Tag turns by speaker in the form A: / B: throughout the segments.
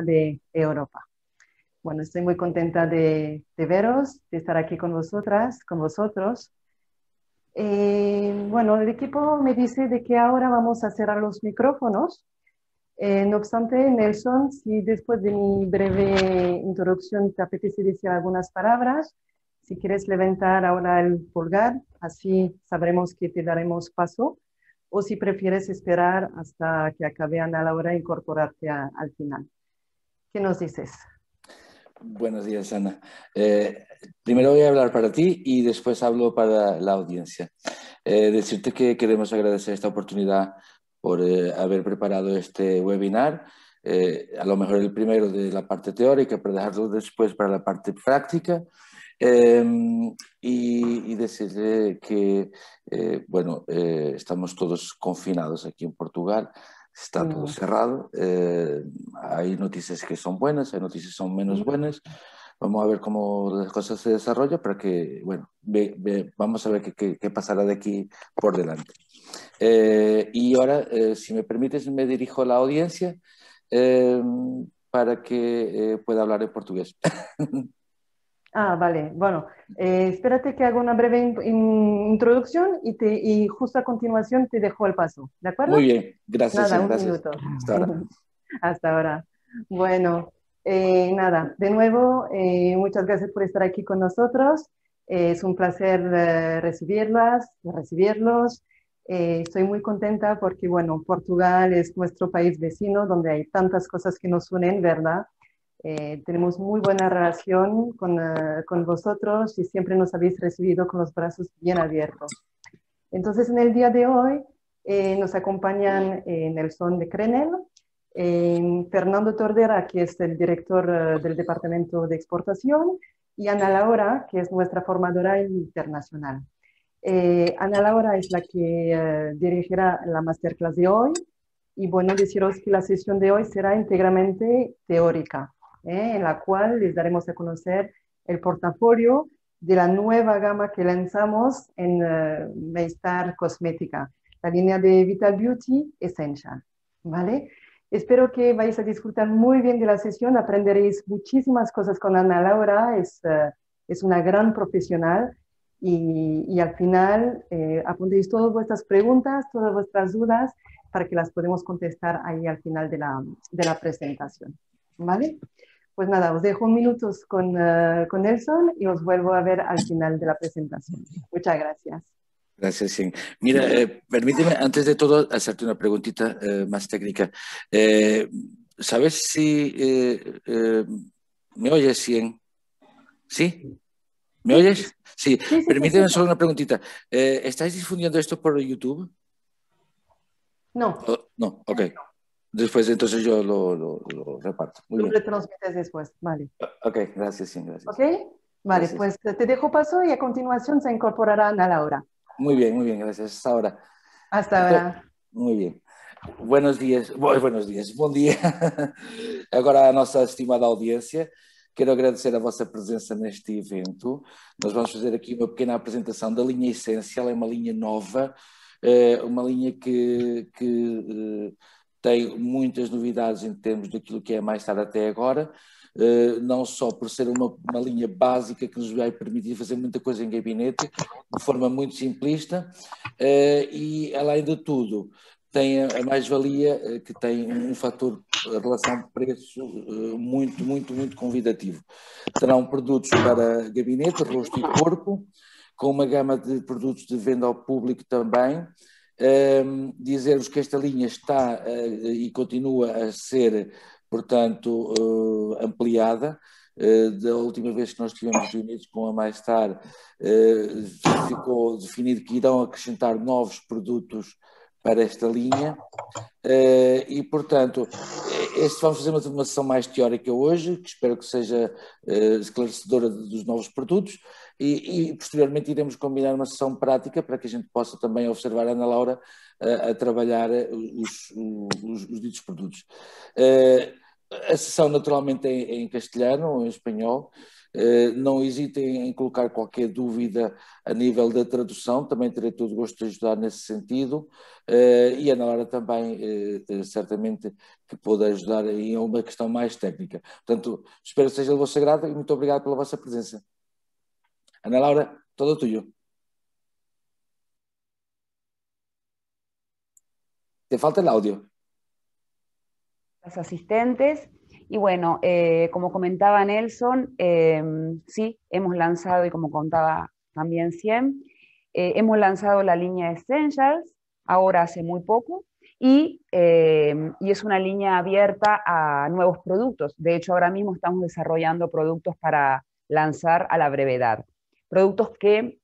A: de Europa. Bueno, estoy muy contenta de, veros, de estar aquí con vosotras, con vosotros. Eh, bueno, el equipo me dice de que ahora vamos a cerrar los micrófonos. Eh, no obstante, Nelson, si después de mi breve introducción te apetece decir algunas palabras, si quieres levantar ahora el pulgar, así sabremos que te daremos paso, o si prefieres esperar hasta que acabe Ana Laura e incorporarte al final. ¿Qué nos dices?
B: Buenos días, Ana. Eh, primero voy a hablar para ti y después hablo para la audiencia. Eh, decirte que queremos agradecer esta oportunidad por eh, haber preparado este webinar, a lo mejor el primero de la parte teórica, pero dejarlo después para la parte práctica. Em, y, y, decirle que, bueno, estamos todos confinados aquí en Portugal, está todo mm. cerrado. Eh, hay noticias que son buenas, hay noticias que son menos buenas. Vamos a ver cómo las cosas se desarrollan para que, bueno, vamos a ver qué, pasará de aquí por delante. Eh, y ahora, eh, si me permites, me dirijo a la audiencia para que pueda hablar en portugués.
A: Ah, vale. Bueno, eh, espérate que hago una breve introducción y, te, justo a continuación te dejo el paso. ¿De acuerdo? Muy bien, gracias. Nada, un Hasta ahora. Hasta ahora. Bueno, eh, nada, de nuevo, eh, muchas gracias por estar aquí con nosotros. es un placer recibirlas, recibirlos. estoy muy contenta porque, bueno, Portugal es nuestro país vecino donde hay tantas cosas que nos unen, ¿verdad? Eh, tenemos muy buena relación con, ah, con, vosotros y siempre nos habéis recibido con los brazos bien abiertos. Entonces, en el día de hoy eh, nos acompañan eh, Nelson de Crenel, eh, Fernando Tordera, que es el director ah, del Departamento de Exportación, y Ana Laura, que es nuestra formadora internacional. Ana Laura es la que ah, dirigirá la masterclass de hoy. Y bueno, deciros que la sesión de hoy será íntegramente teórica. ¿eh? en la cual les daremos a conocer el portafolio de la nueva gama que lanzamos en uh, Cosmética, la línea de Vital Beauty Essential. ¿vale? Espero que vais a disfrutar muy bien de la sesión, aprenderéis muchísimas cosas con Ana Laura, es, eh, es una gran profesional y, y al final apuntéis todas vuestras preguntas, todas vuestras dudas para que las podemos contestar ahí al final de la, de la presentación. ¿Vale? Pues nada, os dejo minutos con, eh, con Nelson y os vuelvo a ver al final de la presentación. Muchas gracias.
B: Gracias, Sien. Mira, eh, permíteme antes de todo hacerte una preguntita eh, más técnica. ¿Sabes si me oyes, Sien? ¿Sí? ¿Me oyes? Sí. permíteme solo una preguntita. ¿Estáis difundiendo esto por YouTube? No. Oh, no, ok. No. Después entonces yo lo, lo, lo reparto. Muy Tú bien. le
A: transmites después, vale.
B: Ah, ok, gracias, sí, gracias. Ok,
A: vale, gracias. pues te dejo paso y a continuación se incorporarán a Laura.
B: Muy bien, muy bien, gracias. Hasta ahora. Hasta entonces, ahora. Muy bien. Buenos dias, Bo, buenos dias, bom dia. Agora a nossa estimada audiência, quero agradecer a vossa presença neste evento. Nós vamos fazer aqui uma pequena apresentação da linha Essência, ela é uma linha nova, eh, uma linha que, que eh, tem muitas novidades em termos daquilo que é mais tarde até agora, eh, não só por ser uma, uma, linha básica que nos vai permitir fazer muita coisa em gabinete, de forma muito simplista, eh, e além de tudo, tem a mais-valia eh, que tem um fator de relação de preço muito, muito, muito convidativo. Terão produtos para gabinete, rosto e corpo, com uma gama de produtos de venda ao público também, um, dizer-vos que esta linha está uh, e continua a ser, portanto, uh, ampliada. Uh, da última vez que nós estivemos reunidos com a MyStar, ficou definido que irão acrescentar novos produtos para esta linha. Uh, e, portanto, eh, este, vamos fazer uma, sessão mais teórica hoje, que espero que seja uh, esclarecedora dos novos produtos, e, e, posteriormente iremos combinar uma sessão prática para que a gente possa também observar a Ana Laura uh, a trabalhar os, os, os ditos produtos. a sessão, naturalmente, é, é em castelhano ou em espanhol. Eh, não hesitem em colocar qualquer dúvida a nível da tradução, também terei todo o gosto de ajudar nesse sentido. Eh, e a Ana Laura também, eh, certamente, que pode ajudar em uma questão mais técnica. Portanto, espero que seja de vossa grata e muito obrigado pela vossa presença. Ana Laura, todo tuyo. Te falta el audio.
C: Los asistentes Y bueno, eh, como comentaba Nelson, em, sí, hemos lanzado, y como contaba también Cien, eh, hemos lanzado la línea Essentials, ahora hace muy poco, em, y, es una línea abierta a nuevos productos. De hecho, ahora mismo estamos desarrollando productos para lanzar a la brevedad, productos que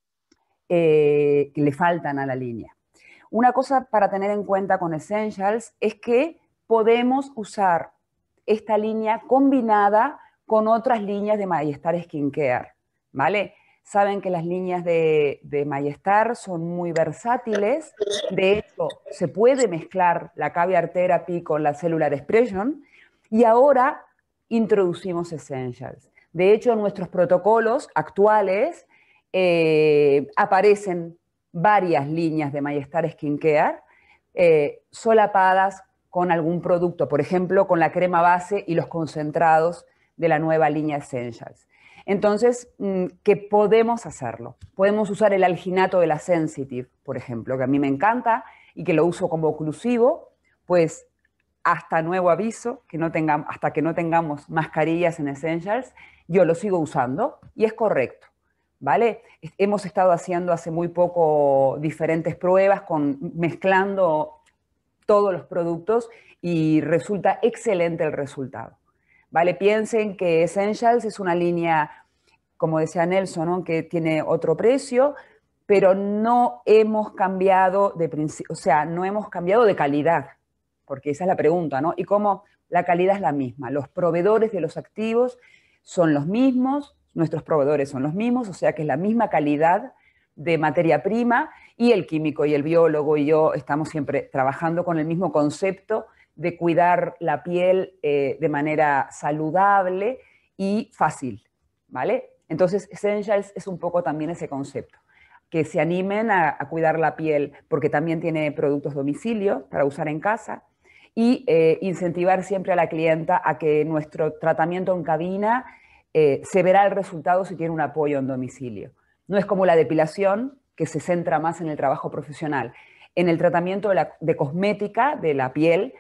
C: eh, le faltan a la línea. Una cosa para tener en cuenta con Essentials es que podemos usar esta línea combinada con otras líneas de Mayestar Skincare, ¿vale? Saben que las líneas de, de son muy versátiles. De hecho, se puede mezclar la caviar therapy con la cellular expression. Y ahora introducimos Essentials. De hecho, en nuestros protocolos actuales eh, aparecen varias líneas de Mayestar Skincare eh, solapadas con algún producto, por ejemplo, con la crema base y los concentrados de la nueva línea Essentials. Entonces, mm, ¿qué podemos hacerlo. Podemos usar el alginato de la Sensitive, por ejemplo, que a mí me encanta y que lo uso como oclusivo, pues hasta nuevo aviso, que no tengamos, hasta que no tengamos mascarillas en Essentials, yo lo sigo usando y es correcto. ¿Vale? Hemos estado haciendo hace muy poco diferentes pruebas con, mezclando todos los productos y resulta excelente el resultado. ¿Vale? Piensen que Essentials es una línea, como decía Nelson, que tiene otro precio, pero no hemos cambiado de principio, o sea, no hemos cambiado de calidad, porque esa es la pregunta, ¿no? Y cómo la calidad es la misma, los proveedores de los activos son los mismos, nuestros proveedores son los mismos, o sea que es la misma calidad de materia prima y el químico y el biólogo y yo estamos siempre trabajando con el mismo concepto de cuidar la piel eh, de manera saludable y fácil, ¿vale? Entonces, Essentials es un poco también ese concepto, que se animen a, cuidar la piel porque también tiene productos domicilio para usar en casa y eh, incentivar siempre a la clienta a que nuestro tratamiento en cabina eh, se verá el resultado si tiene un apoyo en domicilio. No es como la depilación, que se centra más en el trabajo profesional. En el tratamiento de, cosmética de la piel,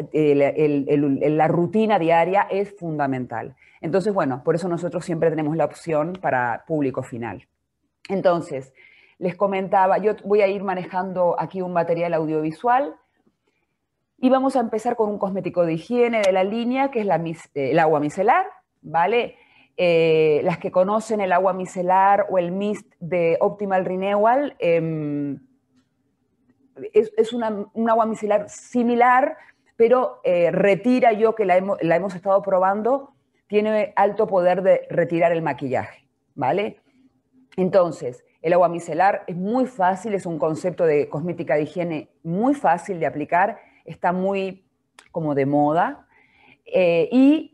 C: la rutina diaria es fundamental. Entonces, bueno, por eso nosotros siempre tenemos la opción para público final. Entonces, les comentaba, yo voy a ir manejando aquí un material audiovisual y vamos a empezar con un cosmético de higiene de la línea, que es eh, el agua micelar, ¿vale? Eh, las que conocen el agua micelar o el mist de Optimal Renewal, em, es, un agua micelar similar, pero eh, retira yo que la hemos, estado probando, tiene alto poder de retirar el maquillaje, ¿vale? Entonces, el agua micelar es muy fácil, es un concepto de cosmética de higiene muy fácil de aplicar, está muy como de moda eh, y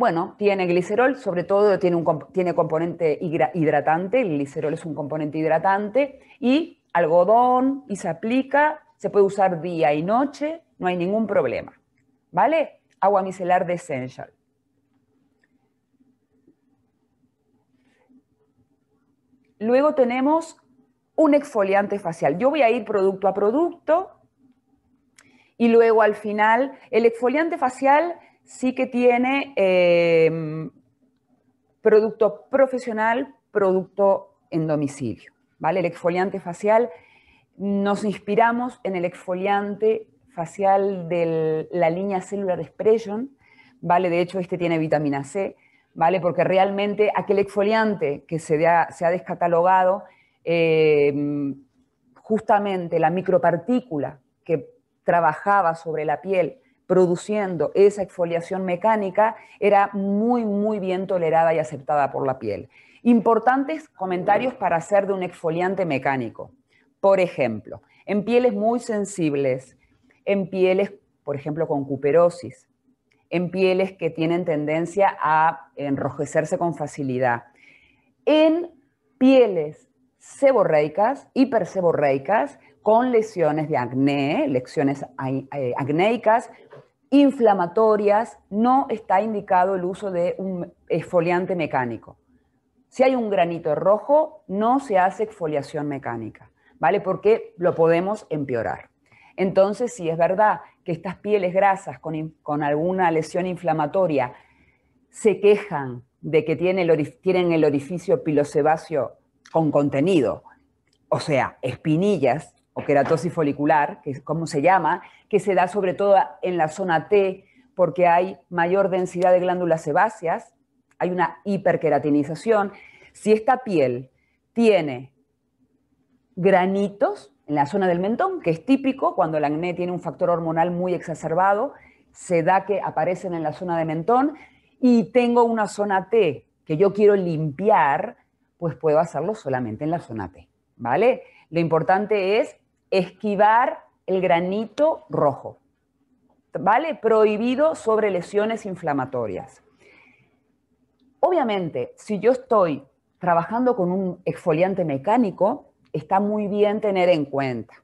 C: bueno, tiene glicerol, sobre todo tiene, un, tiene componente hidratante, el glicerol es un componente hidratante, y algodón, y se aplica, se puede usar día y noche, no hay ningún problema. ¿Vale? Agua micelar de Essential. Luego tenemos un exfoliante facial. Yo voy a ir producto a producto y luego al final el exfoliante facial sí que tiene em, producto profesional, producto en domicilio. ¿vale? El exfoliante facial, nos inspiramos en el exfoliante facial de la línea Cellular Expression, ¿vale? De hecho, este tiene vitamina C, ¿vale? Porque realmente aquel exfoliante que se, ha descatalogado, em, justamente la micropartícula que trabajaba sobre la piel produciendo esa exfoliación mecánica era muy, muy bien tolerada y aceptada por la piel. Importantes comentarios para hacer de un exfoliante mecánico. Por ejemplo, en pieles muy sensibles, en pieles, por ejemplo, con cuperosis, en pieles que tienen tendencia a enrojecerse con facilidad, en pieles seborreicas, hiperseborreicas, con lesiones de acné, lesiones eh, acnéicas, inflamatorias no está indicado el uso de un exfoliante mecánico. Si hay un granito rojo, no se hace exfoliación mecánica, ¿vale? Porque lo podemos empeorar. Entonces, si es verdad que estas pieles grasas con, alguna lesión inflamatoria se quejan de que tienen el, tienen el orificio pilosebáceo con contenido, o sea, espinillas, o queratosis folicular, que es como se llama, que se da sobre todo en la zona T porque hay mayor densidad de glándulas sebáceas, hay una hiperqueratinización. Si esta piel tiene granitos en la zona del mentón, que es típico cuando el acné tiene un factor hormonal muy exacerbado, se da que aparecen en la zona de mentón y tengo una zona T que yo quiero limpiar, pues puedo hacerlo solamente en la zona T, ¿vale? Lo importante es esquivar el granito rojo, ¿vale? Prohibido sobre lesiones inflamatorias. Obviamente, si yo estoy trabajando con un exfoliante mecánico, está muy bien tener en cuenta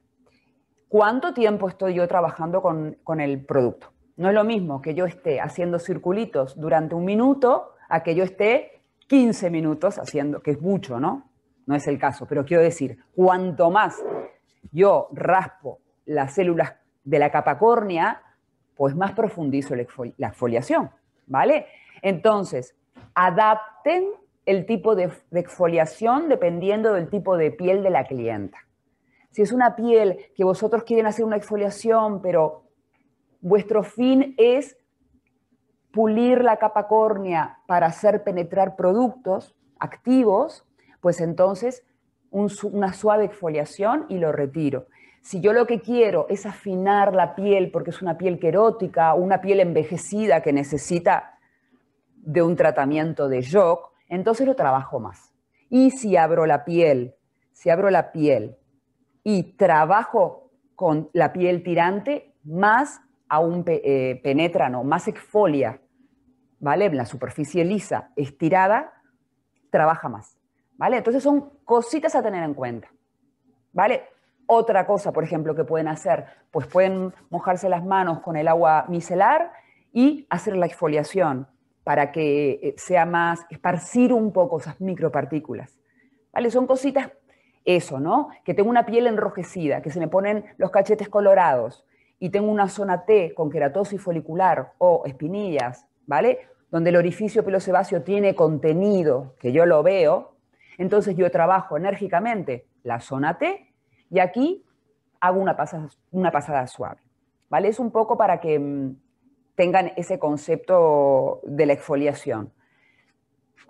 C: cuánto tiempo estoy yo trabajando con, con el producto. No es lo mismo que yo esté haciendo circulitos durante un minuto a que yo esté 15 minutos haciendo, que es mucho, ¿no? No es el caso, pero quiero decir, cuanto más yo raspo las células de la capa córnea, pues más profundizo la exfoliación, ¿vale? Entonces, adapten el tipo de, exfoliación dependiendo del tipo de piel de la clienta. Si es una piel que vosotros quieren hacer una exfoliación, pero vuestro fin es pulir la capa córnea para hacer penetrar productos activos, pues entonces una suave exfoliación y lo retiro. Si yo lo que quiero es afinar la piel porque es una piel querótica, una piel envejecida que necesita de un tratamiento de shock, entonces lo trabajo más. Y si abro la piel, si abro la piel y trabajo con la piel tirante, más aún eh, penetra, más exfolia, ¿vale? La superficie lisa, estirada, trabaja más. Entonces son cositas a tener en cuenta, ¿vale? Otra cosa, por ejemplo, que pueden hacer, pues pueden mojarse las manos con el agua micelar y hacer la exfoliación para que eh, sea más, esparcir un poco esas micropartículas, ¿vale? Son cositas, eso, ¿no? Que tengo una piel enrojecida, que se me ponen los cachetes colorados y tengo una zona T con queratosis folicular o espinillas, ¿vale? Donde el orificio sebáceo tiene contenido, que yo lo veo, entonces yo trabajo enérgicamente la zona T y aquí hago una pasada, suave. ¿vale? Es un poco para que mm, tengan ese concepto de la exfoliación.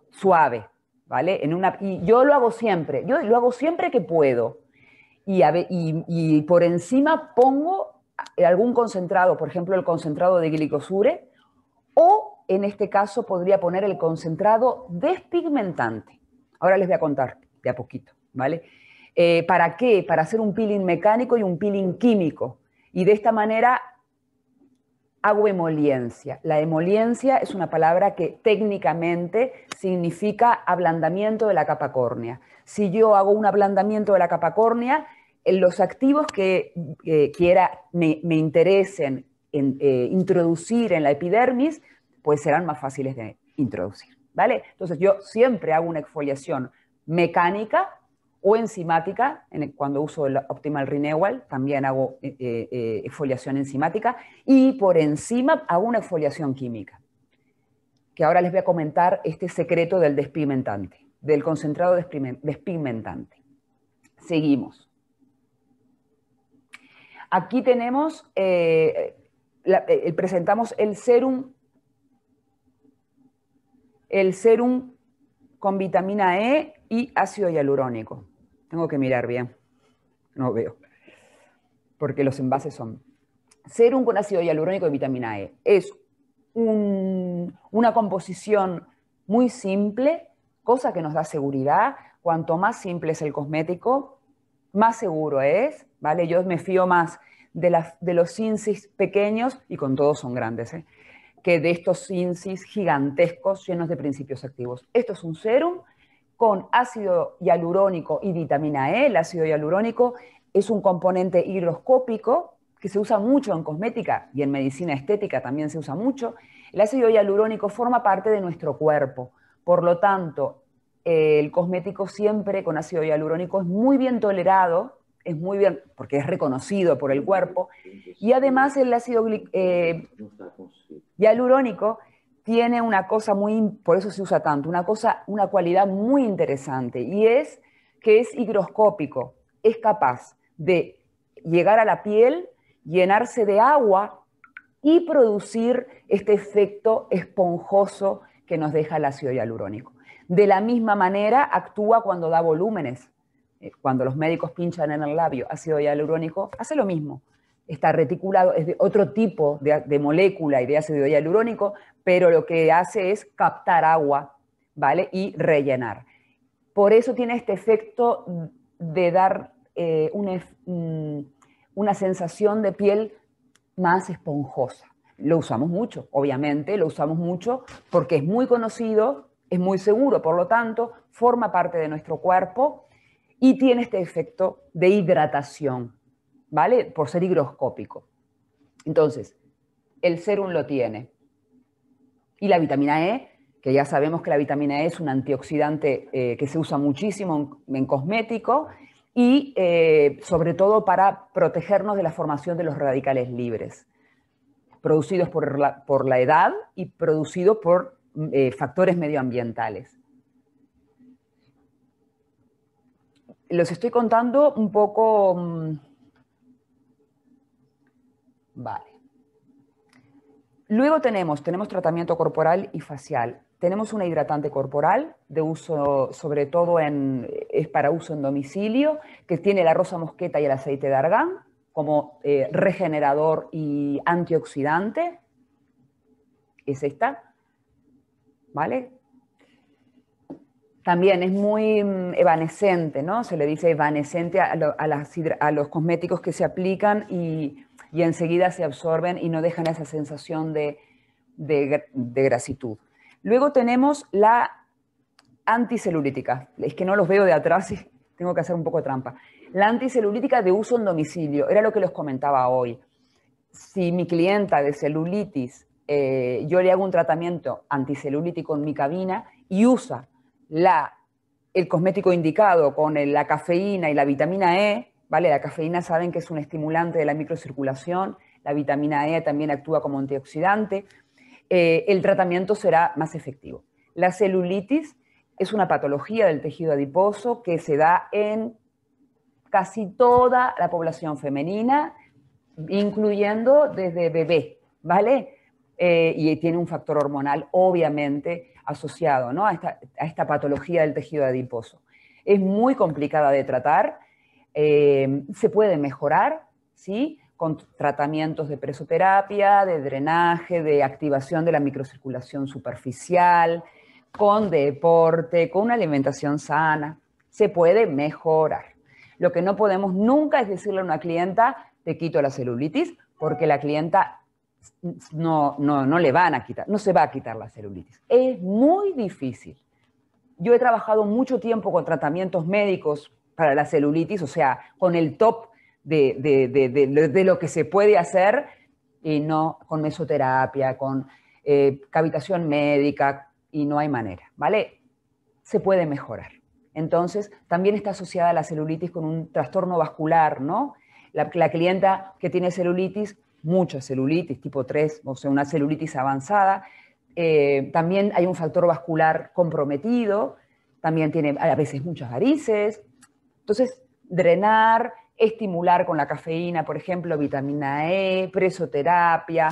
C: Suave, ¿vale? En una, y yo lo hago siempre, yo lo hago siempre que puedo. Y, y por encima pongo algún concentrado, por ejemplo el concentrado de glicosure, o en este caso podría poner el concentrado despigmentante. Ahora les voy a contar de a poquito, ¿vale? Eh, ¿Para qué? Para hacer un peeling mecánico y un peeling químico. Y de esta manera hago emoliencia. La emoliencia es una palabra que técnicamente significa ablandamiento de la capa córnea. Si yo hago un ablandamiento de la capa córnea, eh, los activos que quiera me, interesen en, eh, introducir en la epidermis, pues serán más fáciles de introducir. ¿vale? Entonces yo siempre hago una exfoliación mecánica o enzimática, cuando uso el Optimal Renewal también hago eh, eh, eh, exfoliación enzimática y por encima hago una exfoliación química, que ahora les voy a comentar este secreto del despigmentante, del concentrado despigmentante. Seguimos. Aquí tenemos, presentamos el serum el serum con vitamina E y ácido hialurónico. Tengo que mirar bien. No veo. Porque los envases son serum con ácido hialurónico y vitamina E. Es una composición muy simple, cosa que nos da seguridad. Cuanto más simple es el cosmético, más seguro es, ¿vale? Yo me fío más de, los incis pequeños, y con todos son grandes, ¿eh? que de estos incis gigantescos llenos de principios activos. Esto es un serum con ácido hialurónico y vitamina E. El ácido hialurónico es un componente higroscópico que se usa mucho en cosmética y en medicina estética también se usa mucho. El ácido hialurónico forma parte de nuestro cuerpo. Por lo tanto, el cosmético siempre con ácido hialurónico es muy bien tolerado es muy bien, porque es reconocido por el cuerpo, y además el ácido eh, hialurónico tiene una cosa muy, por eso se usa tanto, una cosa, una cualidad muy interesante, y es que es higroscópico, es capaz de llegar a la piel, llenarse de agua y producir este efecto esponjoso que nos deja el ácido hialurónico. De la misma manera actúa cuando da volúmenes. Eh, cuando los médicos pinchan en el labio ácido hialurónico, hace lo mismo. Está reticulado, es de otro tipo de, molécula y de ácido hialurónico, pero lo que hace es captar agua, ¿vale? Y rellenar. Por eso tiene este efecto de dar eh, mm, una sensación de piel más esponjosa. Lo usamos mucho, obviamente, lo usamos mucho porque es muy conocido, es muy seguro, por lo tanto, forma parte de nuestro cuerpo y tiene este efecto de hidratación, ¿vale? Por ser higroscópico. Entonces, el serum lo tiene. Y la vitamina E, que ya sabemos que la vitamina E es un antioxidante eh, que se usa muchísimo en, cosmético cosméticos y eh, sobre todo para protegernos de la formación de los radicales libres, producidos por la, edad y producidos por eh, factores medioambientales. los estoy contando un poco... Mm, vale. Luego tenemos, tenemos tratamiento corporal y facial. Tenemos una hidratante corporal de uso, sobre todo en, es para uso en domicilio, que tiene la rosa mosqueta y el aceite de argán como eh, regenerador y antioxidante. Es esta. ¿Vale? también es muy mm, evanescente, ¿no? Se le dice evanescente a, los cosméticos que se aplican y, enseguida se absorben y no dejan esa sensación de, grasitud. Luego tenemos la anticelulítica. Es que no los veo de atrás y tengo que hacer un poco de trampa. La anticelulítica de uso en domicilio, era lo que les comentaba hoy. Si mi clienta de celulitis, eh, yo le hago un tratamiento anticelulítico en mi cabina y usa el cosmético indicado con la cafeína y la vitamina E, ¿vale? La cafeína saben que es un estimulante de la microcirculación, la vitamina E también actúa como antioxidante, eh, el tratamiento será más efectivo. La celulitis es una patología del tejido adiposo que se da en casi toda la población femenina, incluyendo desde bebé, ¿vale? Eh, y tiene un factor hormonal obviamente asociado ¿no? a, esta, patología del tejido adiposo. Es muy complicada de tratar, eh, se puede mejorar, ¿sí? con tratamientos de presoterapia, de drenaje, de activación de la microcirculación superficial, con deporte, con una alimentación sana, se puede mejorar. Lo que no podemos nunca es decirle a una clienta, te quito la celulitis, porque la clienta no, no, le van a quitar, no se va a quitar la celulitis. Es muy difícil. Yo he trabajado mucho tiempo con tratamientos médicos para la celulitis, o sea, con el top de, lo que se puede hacer, y no con mesoterapia, con eh, cavitación médica, y no hay manera, ¿vale? Se puede mejorar. Entonces, también está asociada la celulitis con un trastorno vascular, ¿no? La, la clienta que tiene celulitis mucha celulitis tipo 3, o sea, una celulitis avanzada. Eh, también hay un factor vascular comprometido, también tiene a veces muchas varices. Entonces, drenar, estimular con la cafeína, por ejemplo, vitamina E, presoterapia,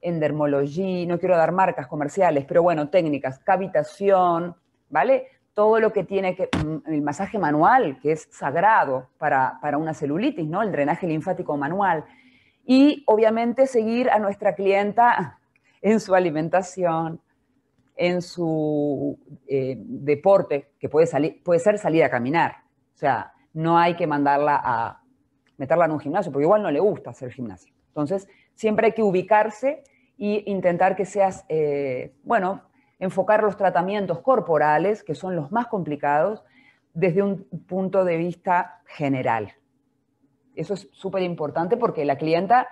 C: endermología, no quiero dar marcas comerciales, pero bueno, técnicas, cavitación, ¿vale? Todo lo que tiene que, mm, el masaje manual, que es sagrado para, para una celulitis, ¿no? El drenaje linfático manual y obviamente seguir a nuestra clienta en su alimentación, en su eh, deporte, que puede, salir, puede ser salir a caminar. O sea, no hay que mandarla a meterla en un gimnasio, porque igual no le gusta hacer gimnasio. Entonces, siempre hay que ubicarse e intentar que seas, eh, bueno, enfocar los tratamientos corporales, que son los más complicados, desde un punto de vista general. Eso es súper importante porque la clienta,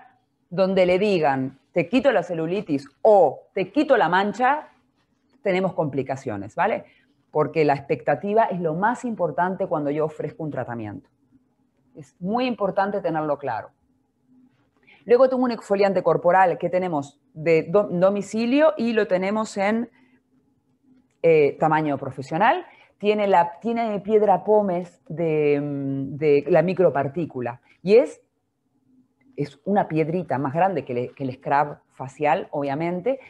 C: donde le digan, te quito la celulitis o te quito la mancha, tenemos complicaciones, ¿vale? Porque la expectativa es lo más importante cuando yo ofrezco un tratamiento. Es muy importante tenerlo claro. Luego tengo un exfoliante corporal que tenemos de domicilio y lo tenemos en eh, tamaño profesional. Tiene, la, tiene piedra pómez de, mm, la micropartícula. Y es, es una piedrita más grande que, el scrub facial, obviamente,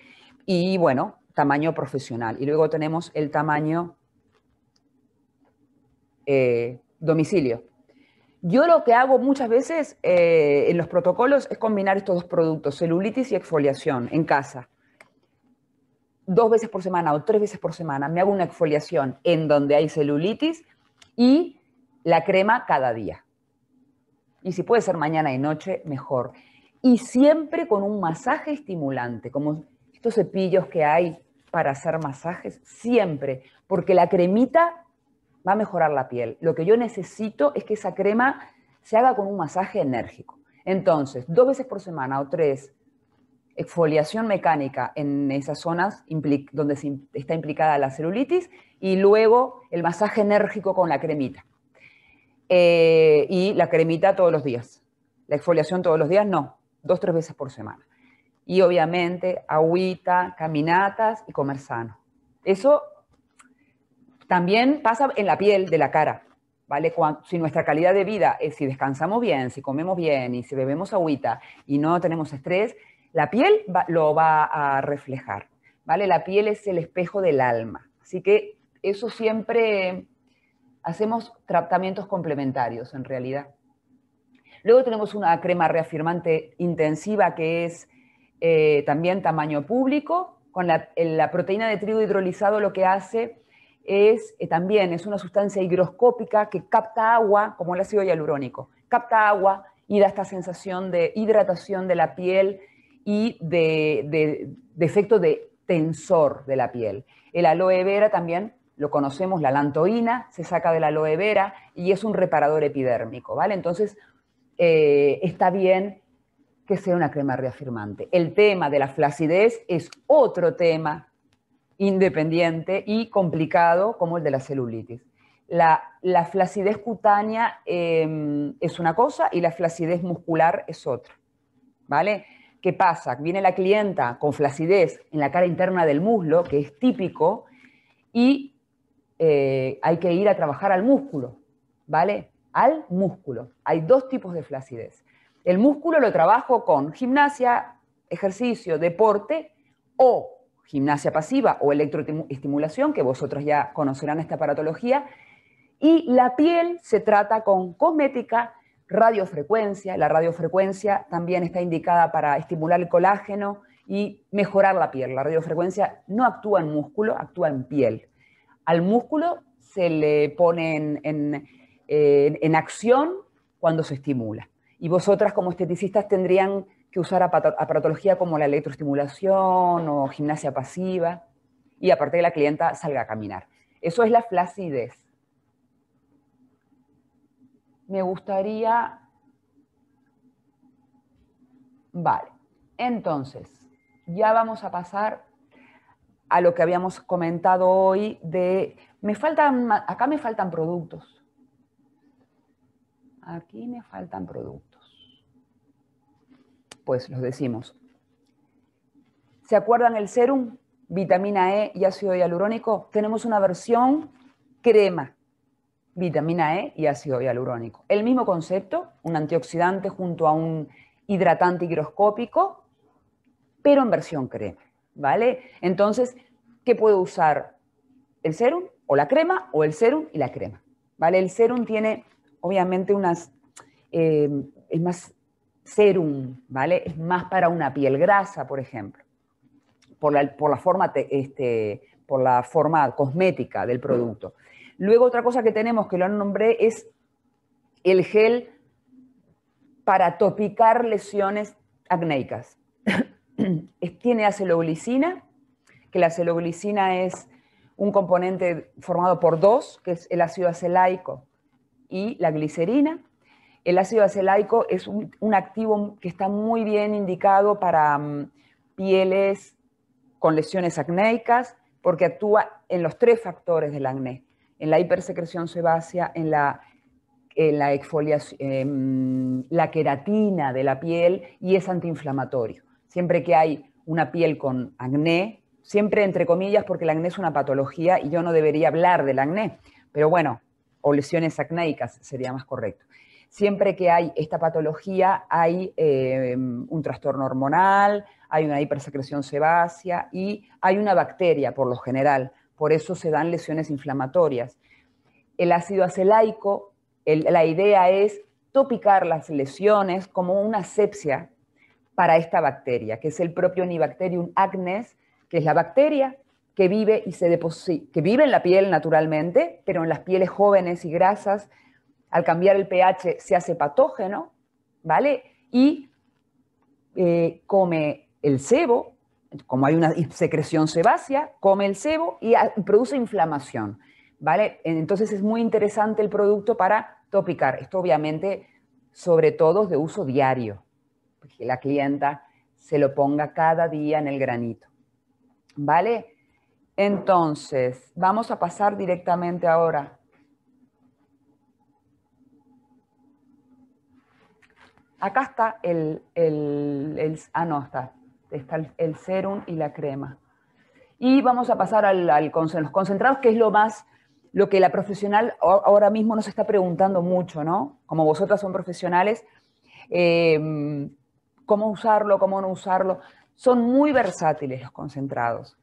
C: y bueno, tamaño profesional. Y luego tenemos el tamaño eh, domicilio. Yo lo que hago muchas veces eh, en los protocolos es combinar estos dos productos, celulitis y exfoliación, en casa. Dos veces por semana o tres veces por semana me hago una exfoliación en donde hay celulitis y la crema cada día y si puede ser mañana y noche, mejor. Y siempre con un masaje estimulante, como estos cepillos que hay para hacer masajes, siempre, porque la cremita va a mejorar la piel. Lo que yo necesito es que esa crema se haga con un masaje enérgico. Entonces, dos veces por semana o tres, exfoliación mecánica en esas zonas donde está implicada la celulitis y luego el masaje enérgico con la cremita. Eh, y la cremita todos los días. La exfoliación todos los días, no, dos, tres veces por semana. Y obviamente agüita, caminatas y comer sano. Eso también pasa en la piel de la cara, ¿vale? si nuestra calidad de vida es si descansamos bien, si comemos bien y si bebemos agüita y no tenemos estrés, la piel lo va a reflejar, ¿vale? La piel es el espejo del alma. Así que eso siempre hacemos tratamientos complementarios en realidad. Luego tenemos una crema reafirmante intensiva que es eh, también tamaño público, con la, proteína de trigo hidrolizado lo que hace es eh, también, es una sustancia higroscópica que capta agua, como el ácido hialurónico, capta agua y da esta sensación de hidratación de la piel y de, de efecto de tensor de la piel. El aloe vera también lo conocemos, la lantoína, se saca de la aloe vera y es un reparador epidérmico, ¿vale? Entonces, eh, está bien que sea una crema reafirmante. El tema de la flacidez es otro tema independiente y complicado como el de la celulitis. La, flacidez cutánea em, es una cosa y la flacidez muscular es otra, ¿vale? ¿Qué pasa? Viene la clienta con flacidez en la cara interna del muslo, que es típico, y eh, hay que ir a trabajar al músculo, ¿vale? Al músculo. Hay dos tipos de flacidez. El músculo lo trabajo con gimnasia, ejercicio, deporte o gimnasia pasiva o electroestimulación, que vosotros ya conocerán esta paratología. Y la piel se trata con cosmética, radiofrecuencia. La radiofrecuencia también está indicada para estimular el colágeno y mejorar la piel. La radiofrecuencia no actúa en músculo, actúa en piel al músculo se le pone eh, en, acción cuando se estimula. Y vosotras como esteticistas tendrían que usar aparatología como la electroestimulación o gimnasia pasiva y aparte que la clienta salga a caminar. Eso es la flacidez. Me gustaría... Vale, entonces, ya vamos a pasar a lo que habíamos comentado hoy de, me faltan, acá me faltan productos. Aquí me faltan productos. Pues los decimos. ¿Se acuerdan el serum? Vitamina E y ácido hialurónico. Tenemos una versión crema. Vitamina E y ácido hialurónico. El mismo concepto, un antioxidante junto a un hidratante higroscópico, pero en versión crema. ¿vale? Entonces, ¿qué puedo usar? ¿El serum o la crema o el serum y la crema? ¿Vale? El serum tiene, obviamente, unas... Eh, es más serum, ¿vale? Es más para una piel grasa, por ejemplo, por la, forma, este, por la forma cosmética del producto. Luego otra cosa que tenemos, que lo nombré, es el gel para topicar lesiones acnéicas tiene aceloglicina, que la aceloglicina es un componente formado por dos, que es el ácido acelaico y la glicerina. El ácido acelaico es un, activo que está muy bien indicado para mm, pieles con lesiones acnéicas, porque actúa en los tres factores del acné, en la hipersecreción sebácea, en la, la, exfoliación, en em, la queratina de la piel y es antiinflamatorio siempre que hay una piel con acné, siempre entre comillas porque el acné es una patología y yo no debería hablar del acné, pero bueno, o lesiones acnéicas sería más correcto. Siempre que hay esta patología hay em, un trastorno hormonal, hay una hipersecreción sebácea y hay una bacteria por lo general, por eso se dan lesiones inflamatorias. El ácido acelaico, la idea es topicar las lesiones como una asepsia para esta bacteria, que es el propio Nibacterium acnes, que es la bacteria que vive, y se que vive en la piel naturalmente, pero en las pieles jóvenes y grasas, al cambiar el pH se hace patógeno, ¿vale? Y eh, come el sebo, como hay una secreción sebácea, come el sebo y ah, produce inflamación, ¿vale? Entonces es muy interesante el producto para topicar. Esto obviamente sobre todo de uso diario, pues, que la clienta se lo ponga cada día en el granito. ¿Vale? Entonces, vamos a pasar directamente ahora Acá está el, el, el, ah no, está, está el, serum y la crema. Y vamos a pasar al, al los concentrados, que es lo más, lo que la profesional ahora mismo nos está preguntando mucho, ¿no? Como vosotras son profesionales, eh, cómo usarlo, cómo no usarlo. Son muy versátiles los concentrados.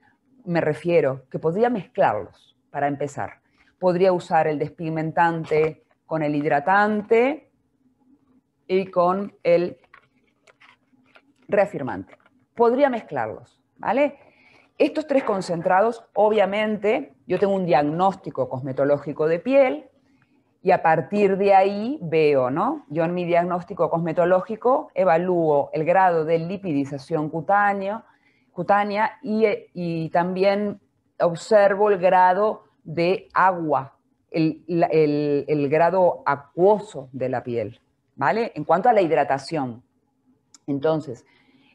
C: Me refiero que podría mezclarlos para empezar. Podría usar el despigmentante con el hidratante y con el reafirmante. Podría mezclarlos, ¿vale? Estos tres concentrados, obviamente, yo tengo un diagnóstico cosmetológico de piel, y a partir de ahí veo, ¿no? Yo en mi diagnóstico cosmetológico evalúo el grado de lipidización cutánea, cutánea y, también observo el grado de agua, el, grado acuoso de la piel, ¿vale? En cuanto a la hidratación. Entonces,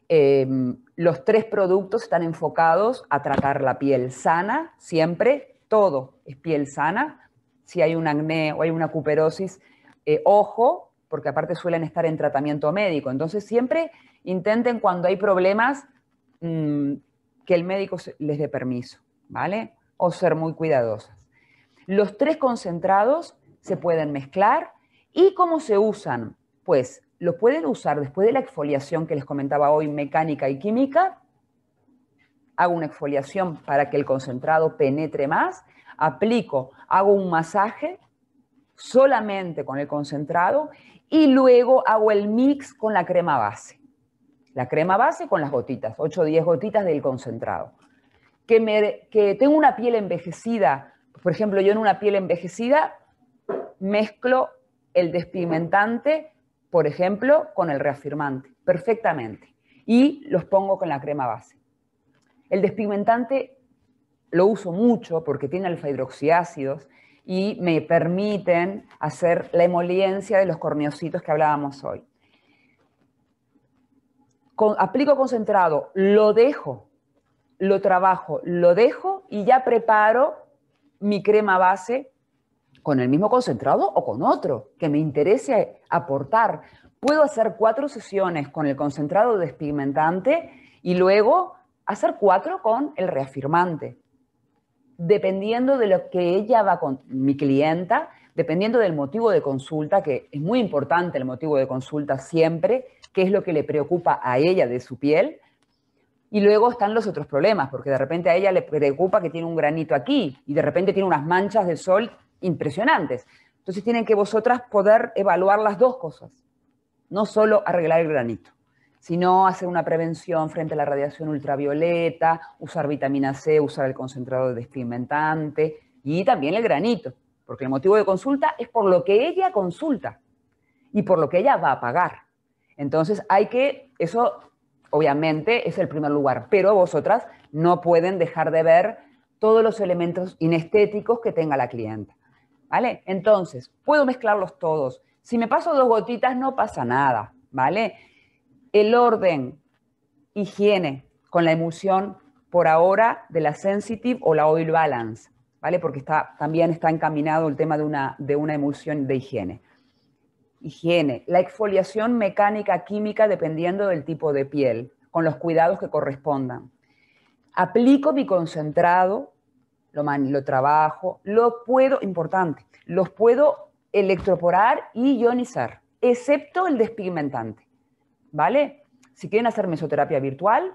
C: em, los tres productos están enfocados a tratar la piel sana, siempre, todo es piel sana, si hay un acné o hay una cuperosis, eh, ojo, porque aparte suelen estar en tratamiento médico. Entonces siempre intenten cuando hay problemas mm, que el médico les dé permiso, ¿vale? O ser muy cuidadosas. Los tres concentrados se pueden mezclar y cómo se usan, pues los pueden usar después de la exfoliación que les comentaba hoy, mecánica y química. Hago una exfoliación para que el concentrado penetre más aplico, hago un masaje solamente con el concentrado y luego hago el mix con la crema base. La crema base con las gotitas, 8 o 10 gotitas del concentrado. Que, me, que tengo una piel envejecida, por ejemplo, yo en una piel envejecida mezclo el despigmentante, por ejemplo, con el reafirmante, perfectamente. Y los pongo con la crema base. El despigmentante lo uso mucho porque tiene alfa hidroxiácidos y me permiten hacer la emoliencia de los corneocitos que hablábamos hoy. Con, aplico concentrado, lo dejo, lo trabajo, lo dejo y ya preparo mi crema base con el mismo concentrado o con otro que me interese aportar. Puedo hacer cuatro sesiones con el concentrado despigmentante y luego hacer cuatro con el reafirmante dependiendo de lo que ella va con mi clienta, dependiendo del motivo de consulta, que es muy importante el motivo de consulta siempre, qué es lo que le preocupa a ella de su piel. Y luego están los otros problemas, porque de repente a ella le preocupa que tiene un granito aquí y de repente tiene unas manchas de sol impresionantes. Entonces tienen que vosotras poder evaluar las dos cosas, no solo arreglar el granito sino hacer una prevención frente a la radiación ultravioleta, usar vitamina C, usar el concentrado de despigmentante y también el granito, porque el motivo de consulta es por lo que ella consulta y por lo que ella va a pagar. Entonces hay que, eso obviamente es el primer lugar, pero vosotras no pueden dejar de ver todos los elementos inestéticos que tenga la clienta. ¿Vale? Entonces, puedo mezclarlos todos. Si me paso dos gotitas, no pasa nada, ¿vale? el orden, higiene, con la emulsión por ahora de la Sensitive o la Oil Balance, ¿vale? Porque también está encaminado el tema de una, de una emulsión de higiene. Higiene, la exfoliación mecánica química dependiendo del tipo de piel, con los cuidados que correspondan. Aplico mi concentrado, lo, lo trabajo, lo puedo, importante, los puedo electroporar y ionizar, excepto el despigmentante. ¿vale? Si quieren hacer mesoterapia virtual,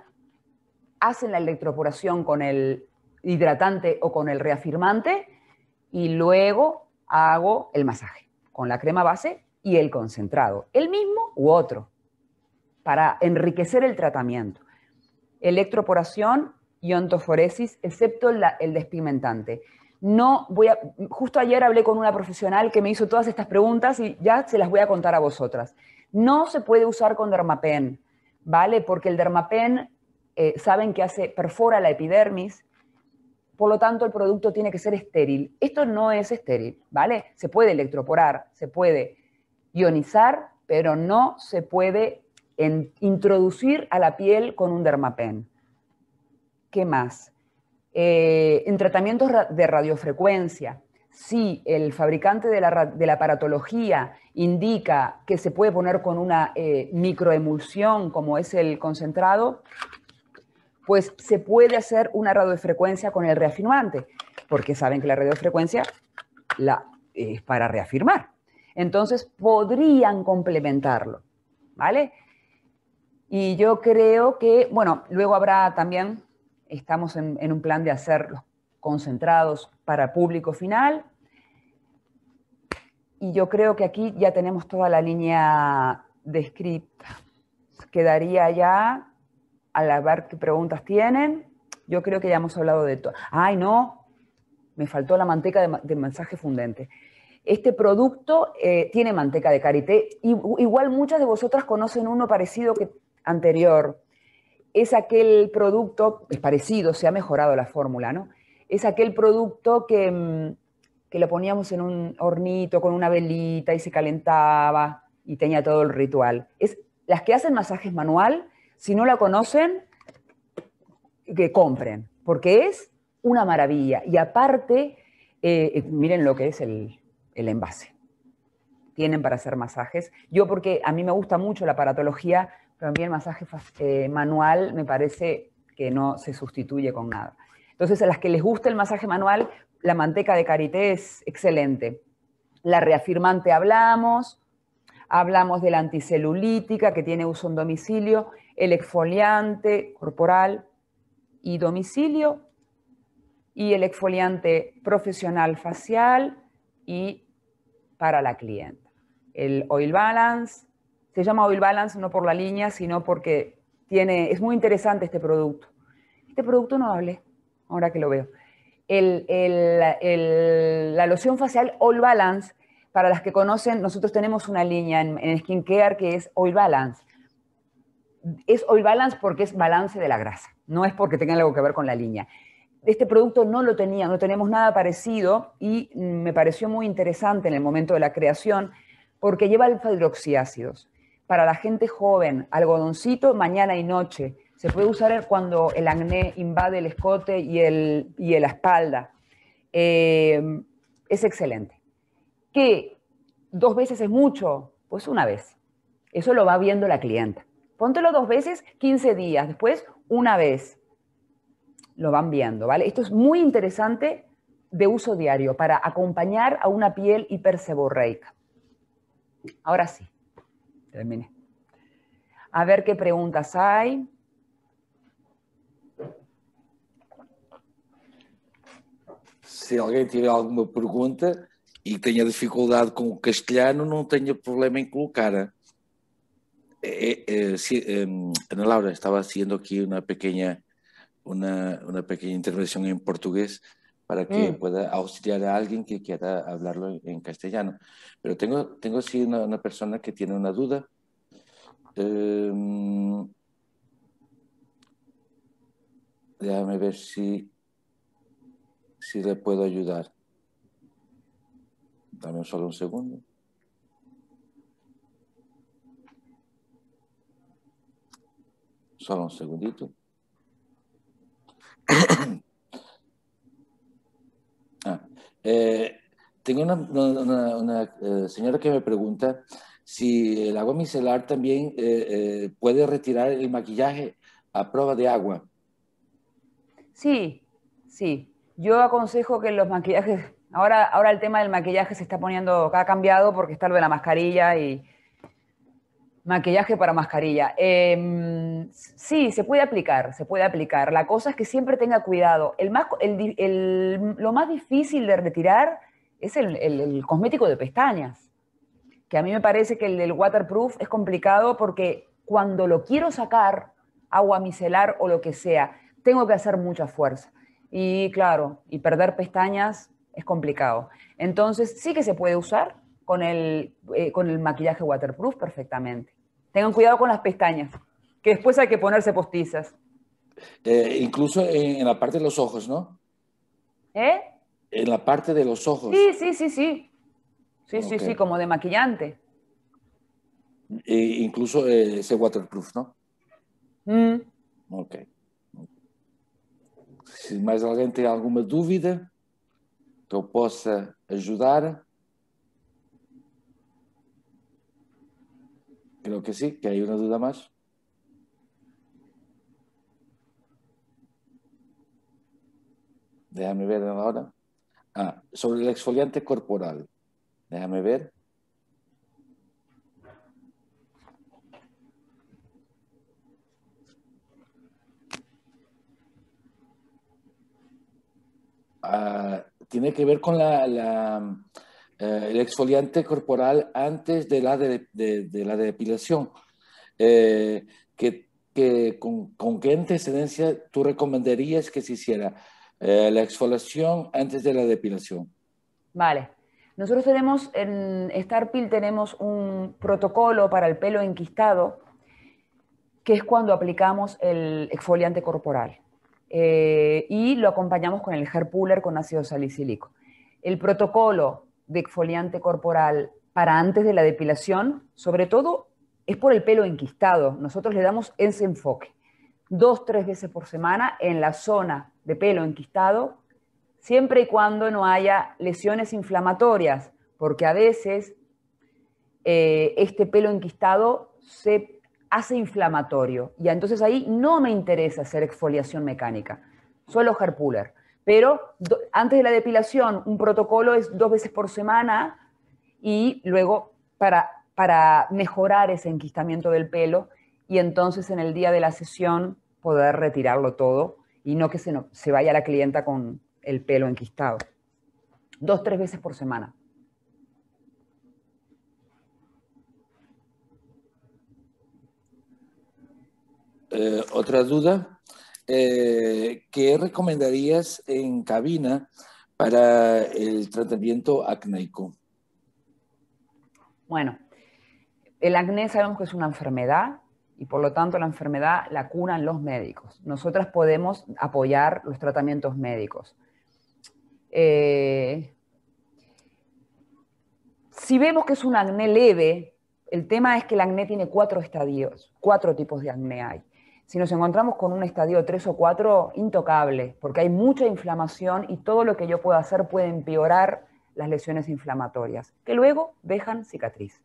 C: hacen la electroporación con el hidratante o con el reafirmante y luego hago el masaje con la crema base y el concentrado, el mismo u otro, para enriquecer el tratamiento. Electroporación y ontoforesis, excepto el despigmentante. No voy a, justo ayer hablé con una profesional que me hizo todas estas preguntas y ya se las voy a contar a vosotras. No se puede usar con dermapen, ¿vale? Porque el dermapen, eh, saben que hace, perfora la epidermis, por lo tanto el producto tiene que ser estéril. Esto no es estéril, ¿vale? Se puede electroporar, se puede ionizar, pero no se puede introducir a la piel con un dermapen. ¿Qué más? Eh, en tratamientos de radiofrecuencia, si el fabricante de la, de aparatología indica que se puede poner con una eh, microemulsión, como es el concentrado, pues se puede hacer una radiofrecuencia con el reafirmante, porque saben que la radiofrecuencia la, es para reafirmar. Entonces podrían complementarlo, ¿vale? Y yo creo que, bueno, luego habrá también, estamos en, en un plan de hacer los concentrados para público final. Y yo creo que aquí ya tenemos toda la línea descrita. Quedaría ya al ver qué preguntas tienen. Yo creo que ya hemos hablado de todo. Ay, no, me faltó la manteca de, mensaje fundente. Este producto eh, tiene manteca de karité. igual muchas de vosotras conocen uno parecido que anterior. Es aquel producto, es parecido, se ha mejorado la fórmula, ¿no? es aquel producto mm, que, lo poníamos en un hornito con una velita y se calentaba y tenía todo el ritual. Es, las que hacen masajes manual, si no la conocen, que compren, porque es una maravilla. Y aparte, eh, eh, miren lo que es el, envase. Tienen para hacer masajes. Yo porque a mí me gusta mucho la paratología mí también masaje eh, manual me parece que no se sustituye con nada. Entonces, a las que les gusta el masaje manual, la manteca de karité es excelente. La reafirmante hablamos, hablamos de la anticelulítica que tiene uso en domicilio, el exfoliante corporal y domicilio, y el exfoliante profesional facial y para la clienta. El oil balance, se llama oil balance no por la línea, sino porque tiene, es muy interesante este producto. Este producto no hablé ahora que lo veo. la loción facial All Balance, para las que conocen, nosotros tenemos una línea en, en skincare que es All Balance. Es All Balance porque es balance de la grasa, no es porque tenga algo que ver con la línea. Este producto no lo tenía, no tenemos nada parecido y me pareció muy interesante en el momento de la creación porque lleva alfa hidroxiácidos. Para la gente joven, algodoncito mañana y noche se puede usar cuando el acné invade el escote y, el, la espalda. Em, es excelente. ¿Qué? ¿Dos veces es mucho? Pues una vez. Eso lo va viendo la clienta. Póntelo dos veces, 15 días. Después, una vez. Lo van viendo, ¿vale? Esto es muy interesante de uso diario para acompañar a una piel hiperseborreica. Ahora sí, terminé. A ver qué preguntas hay.
B: Si alguien tiene alguna pregunta y e tenha dificuldade con o castelhano, não tenha problema en em colocar. Em, Ana Laura estaba haciendo aquí una pequeña, una, pequeña intervención en em portugués para que pueda auxiliar a alguien que quiera hablarlo en, castellano. Pero tengo, tengo una, una persona que tiene una duda. déjame ver si si le puedo ayudar. Dame solo un segundo. Solo un segundito. Ah, eh, tengo una, eh, señora que me pregunta si el agua micelar también eh, puede retirar el maquillaje a prueba de agua.
C: Sí, sí, yo aconsejo que los maquillajes, ahora, ahora el tema del maquillaje se está poniendo, ha cambiado porque está lo de la mascarilla y maquillaje para mascarilla. Em, sí, se puede aplicar, se puede aplicar. La cosa es que siempre tenga cuidado. lo más difícil de retirar es el, el cosmético de pestañas, que a mí me parece que el del waterproof es complicado porque cuando lo quiero sacar, agua micelar o lo que sea, tengo que hacer mucha fuerza y claro, y perder pestañas es complicado. Entonces sí que se puede usar con el, eh, con el maquillaje waterproof perfectamente. Tengan cuidado con las pestañas, que después hay que ponerse postizas.
B: Eh, incluso en, la parte de los ojos, ¿no? ¿Eh? En la parte de los ojos. Sí,
C: sí, sí, sí. Sí, sí, sí, como de maquillante.
B: Eh, incluso ese waterproof, ¿no? Mm. Ok. Se mais alguém tem alguma dúvida que eu possa ajudar, Creio que sim que é uma dúvida mais? más. Déjame ver ahora. Ah, sobre o exfoliante corporal. Déjame ver. Ah, tiene que ver con eh, el exfoliante corporal antes de la, depilación. Eh, que, con, qué antecedencia tú recomendarías que se hiciera eh, la exfoliación antes de la depilación?
C: Vale. Nosotros tenemos en Starpil tenemos un protocolo para el pelo enquistado, que es cuando aplicamos el exfoliante corporal. Eh, y lo acompañamos con el hair puller con ácido salicílico. El protocolo de exfoliante corporal para antes de la depilación, sobre todo, es por el pelo enquistado. Nosotros le damos ese enfoque. Dos, tres veces por semana en la zona de pelo enquistado, siempre y cuando no haya lesiones inflamatorias, porque a veces eh, este pelo enquistado se hace inflamatorio. Y entonces ahí no me interesa hacer exfoliación mecánica, solo hair puller. Pero antes de la depilación, un protocolo es dos veces por semana y luego para, para mejorar ese enquistamiento del pelo y entonces en el día de la sesión poder retirarlo todo y no que se, se vaya la clienta con el pelo enquistado. Dos, tres veces por semana.
B: Eh, otra duda. Eh, ¿Qué recomendarías en cabina para el tratamiento acnéico?
C: Bueno, el acné sabemos que es una enfermedad y por lo tanto la enfermedad la curan los médicos. Nosotras podemos apoyar los tratamientos médicos. Eh, si vemos que es un acné leve, el tema es que el acné tiene cuatro estadios, cuatro tipos de acné hay si nos encontramos con un estadio 3 o 4, intocable, porque hay mucha inflamación y todo lo que yo pueda hacer puede empeorar las lesiones inflamatorias, que luego dejan cicatriz.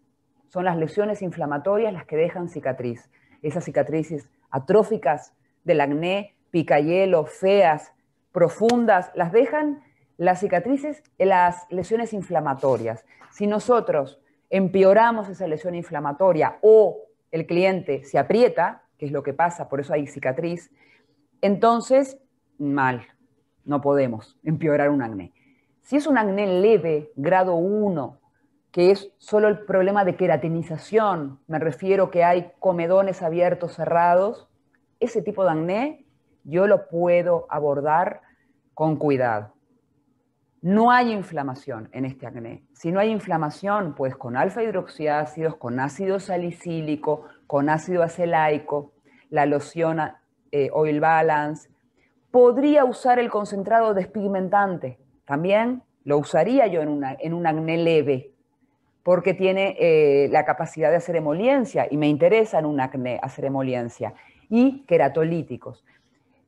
C: Son las lesiones inflamatorias las que dejan cicatriz. Esas cicatrices atróficas del acné, picayelo, feas, profundas, las dejan las cicatrices, las lesiones inflamatorias. Si nosotros empeoramos esa lesión inflamatoria o el cliente se aprieta, que es lo que pasa, por eso hay cicatriz. Entonces, mal, no podemos empeorar un acné. Si es un acné leve, grado 1, que es solo el problema de queratinización, me refiero que hay comedones abiertos, cerrados, ese tipo de acné yo lo puedo abordar con cuidado. No hay inflamación en este acné. Si no hay inflamación, pues con alfa hidroxiácidos, con ácido salicílico, con ácido acelaico, la loción eh, Oil Balance. Podría usar el concentrado despigmentante, también lo usaría yo en, una, en un acné leve, porque tiene eh, la capacidad de hacer emoliencia y me interesa en un acné hacer emoliencia, y queratolíticos.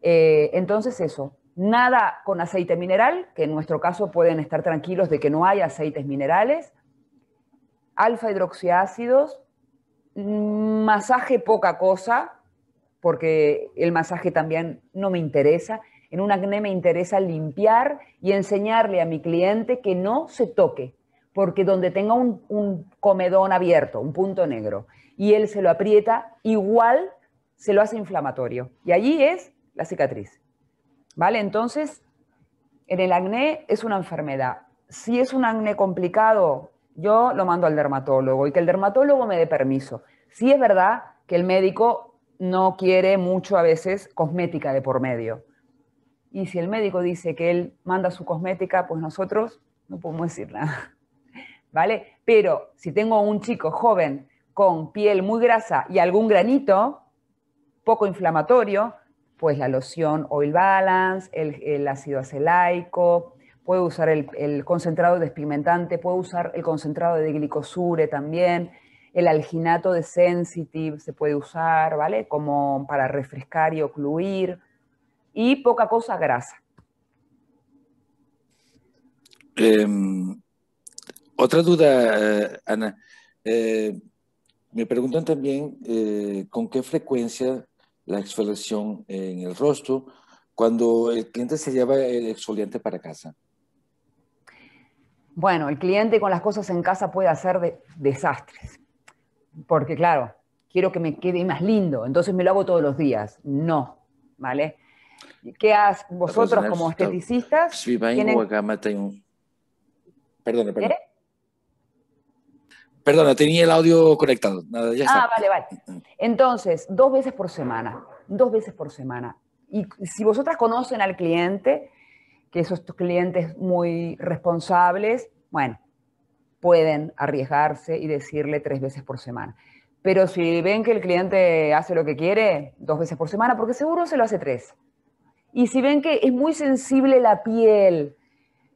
C: Eh, entonces eso, nada con aceite mineral, que en nuestro caso pueden estar tranquilos de que no hay aceites minerales, alfa hidroxiácidos, Mm, masaje poca cosa, porque el masaje también no me interesa. En un acné me interesa limpiar y enseñarle a mi cliente que no se toque, porque donde tenga un, comedón abierto, un punto negro, y él se lo aprieta, igual se lo hace inflamatorio. Y allí es la cicatriz. ¿Vale? Entonces, en el acné es una enfermedad. Si es un acné complicado, yo lo mando al dermatólogo y que el dermatólogo me dé permiso. Sí es verdad que el médico no quiere mucho a veces cosmética de por medio. Y si el médico dice que él manda su cosmética, pues nosotros no podemos decir nada. ¿Vale? Pero si tengo un chico joven con piel muy grasa y algún granito poco inflamatorio, pues la loción Oil Balance, el, el ácido acelaico, puede usar el, concentrado concentrado despigmentante, puede usar el concentrado de glicosure también, el alginato de sensitive se puede usar, ¿vale? Como para refrescar y ocluir, y poca cosa grasa.
B: Em, otra duda, eh, Ana. Eh, me preguntan también eh, con qué frecuencia la exfoliación en el rostro cuando el cliente se lleva el exfoliante para casa.
C: Bueno, el cliente con las cosas en casa puede hacer desastres, porque claro, quiero que me quede más lindo, entonces me lo hago todos los días. No, ¿vale? ¿Qué haces vosotros como esteticistas? Perdona,
B: Perdón, ¿Eh? Perdona, tenía el audio conectado. Ah, vale,
C: vale. Entonces, dos veces por semana, dos veces por semana. Y si vosotras conocen al cliente, que esos clientes muy responsables, bueno, pueden arriesgarse y decirle tres veces por semana. Pero si ven que el cliente hace lo que quiere, dos veces por semana, porque seguro se lo hace tres. Y si ven que es muy sensible la piel,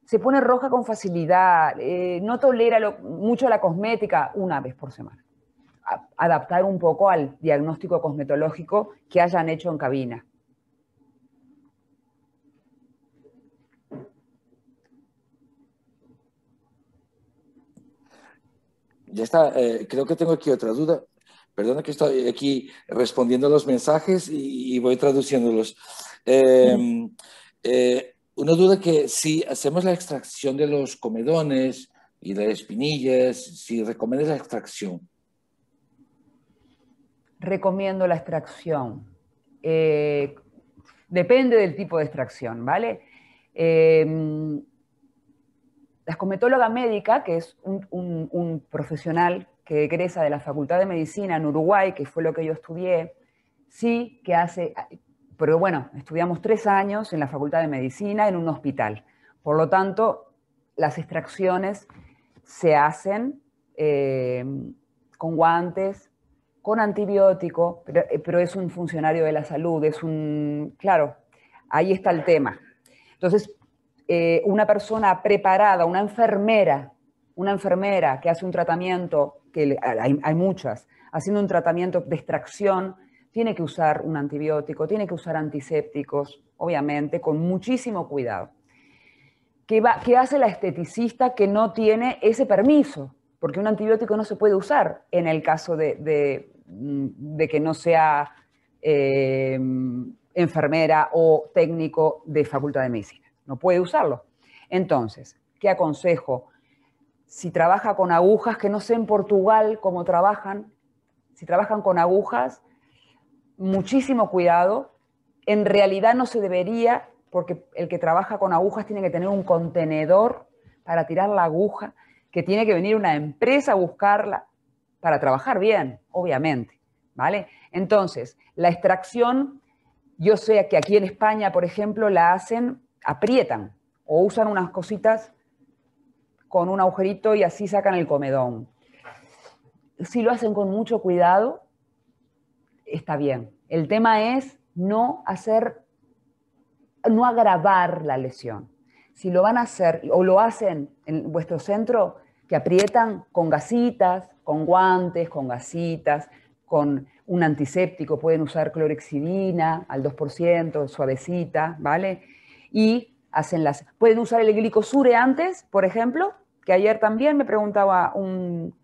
C: se pone roja con facilidad, eh, no tolera mucho la cosmética, una vez por semana. adaptar un poco al diagnóstico cosmetológico que hayan hecho en cabina.
B: ya está, eh, creo que tengo aquí otra duda. Perdona que estoy aquí respondiendo los mensajes y, voy traduciéndolos. Em, eh, una duda que si hacemos la extracción de los comedones y de las espinillas, si recomiendas la extracción.
C: Recomiendo la extracción. Eh, depende del tipo de extracción, ¿vale? Em, la escometóloga médica, que es un, profesional que egresa de la Facultad de Medicina en Uruguay, que fue lo que yo estudié, sí que hace, pero bueno, estudiamos tres años en la Facultad de Medicina en un hospital. Por lo tanto, las extracciones se hacen eh, con guantes, con antibiótico, pero, eh, pero, es un funcionario de la salud, es un, claro, ahí está el tema. Entonces, eh, una persona preparada, una enfermera, una enfermera que hace un tratamiento, que hay, muchas, haciendo un tratamiento de extracción, tiene que usar un antibiótico, tiene que usar antisépticos, obviamente, con muchísimo cuidado. ¿Qué, hace la esteticista que no tiene ese permiso? Porque un antibiótico no se puede usar en el caso de, mm, que no sea eh, enfermera o técnico de facultad de medicina no puede usarlo. Entonces, ¿qué aconsejo? Si trabaja con agujas, que no sé en Portugal cómo trabajan, si trabajan con agujas, muchísimo cuidado. En realidad no se debería, porque el que trabaja con agujas tiene que tener un contenedor para tirar la aguja, que tiene que venir una empresa a buscarla para trabajar bien, obviamente. ¿Vale? Entonces, la extracción, yo sé que aquí en España, por ejemplo, la hacen aprietan o usan unas cositas con un agujerito y así sacan el comedón. Si lo hacen con mucho cuidado, está bien. El tema es no hacer, no agravar la lesión. Si lo van a hacer o lo hacen en vuestro centro, que aprietan con gasitas, con guantes, con gasitas, con un antiséptico, pueden usar clorexidina al 2%, suavecita, ¿vale? y hacen las... Pueden usar el glicosure antes, por ejemplo, que ayer también me preguntaba un,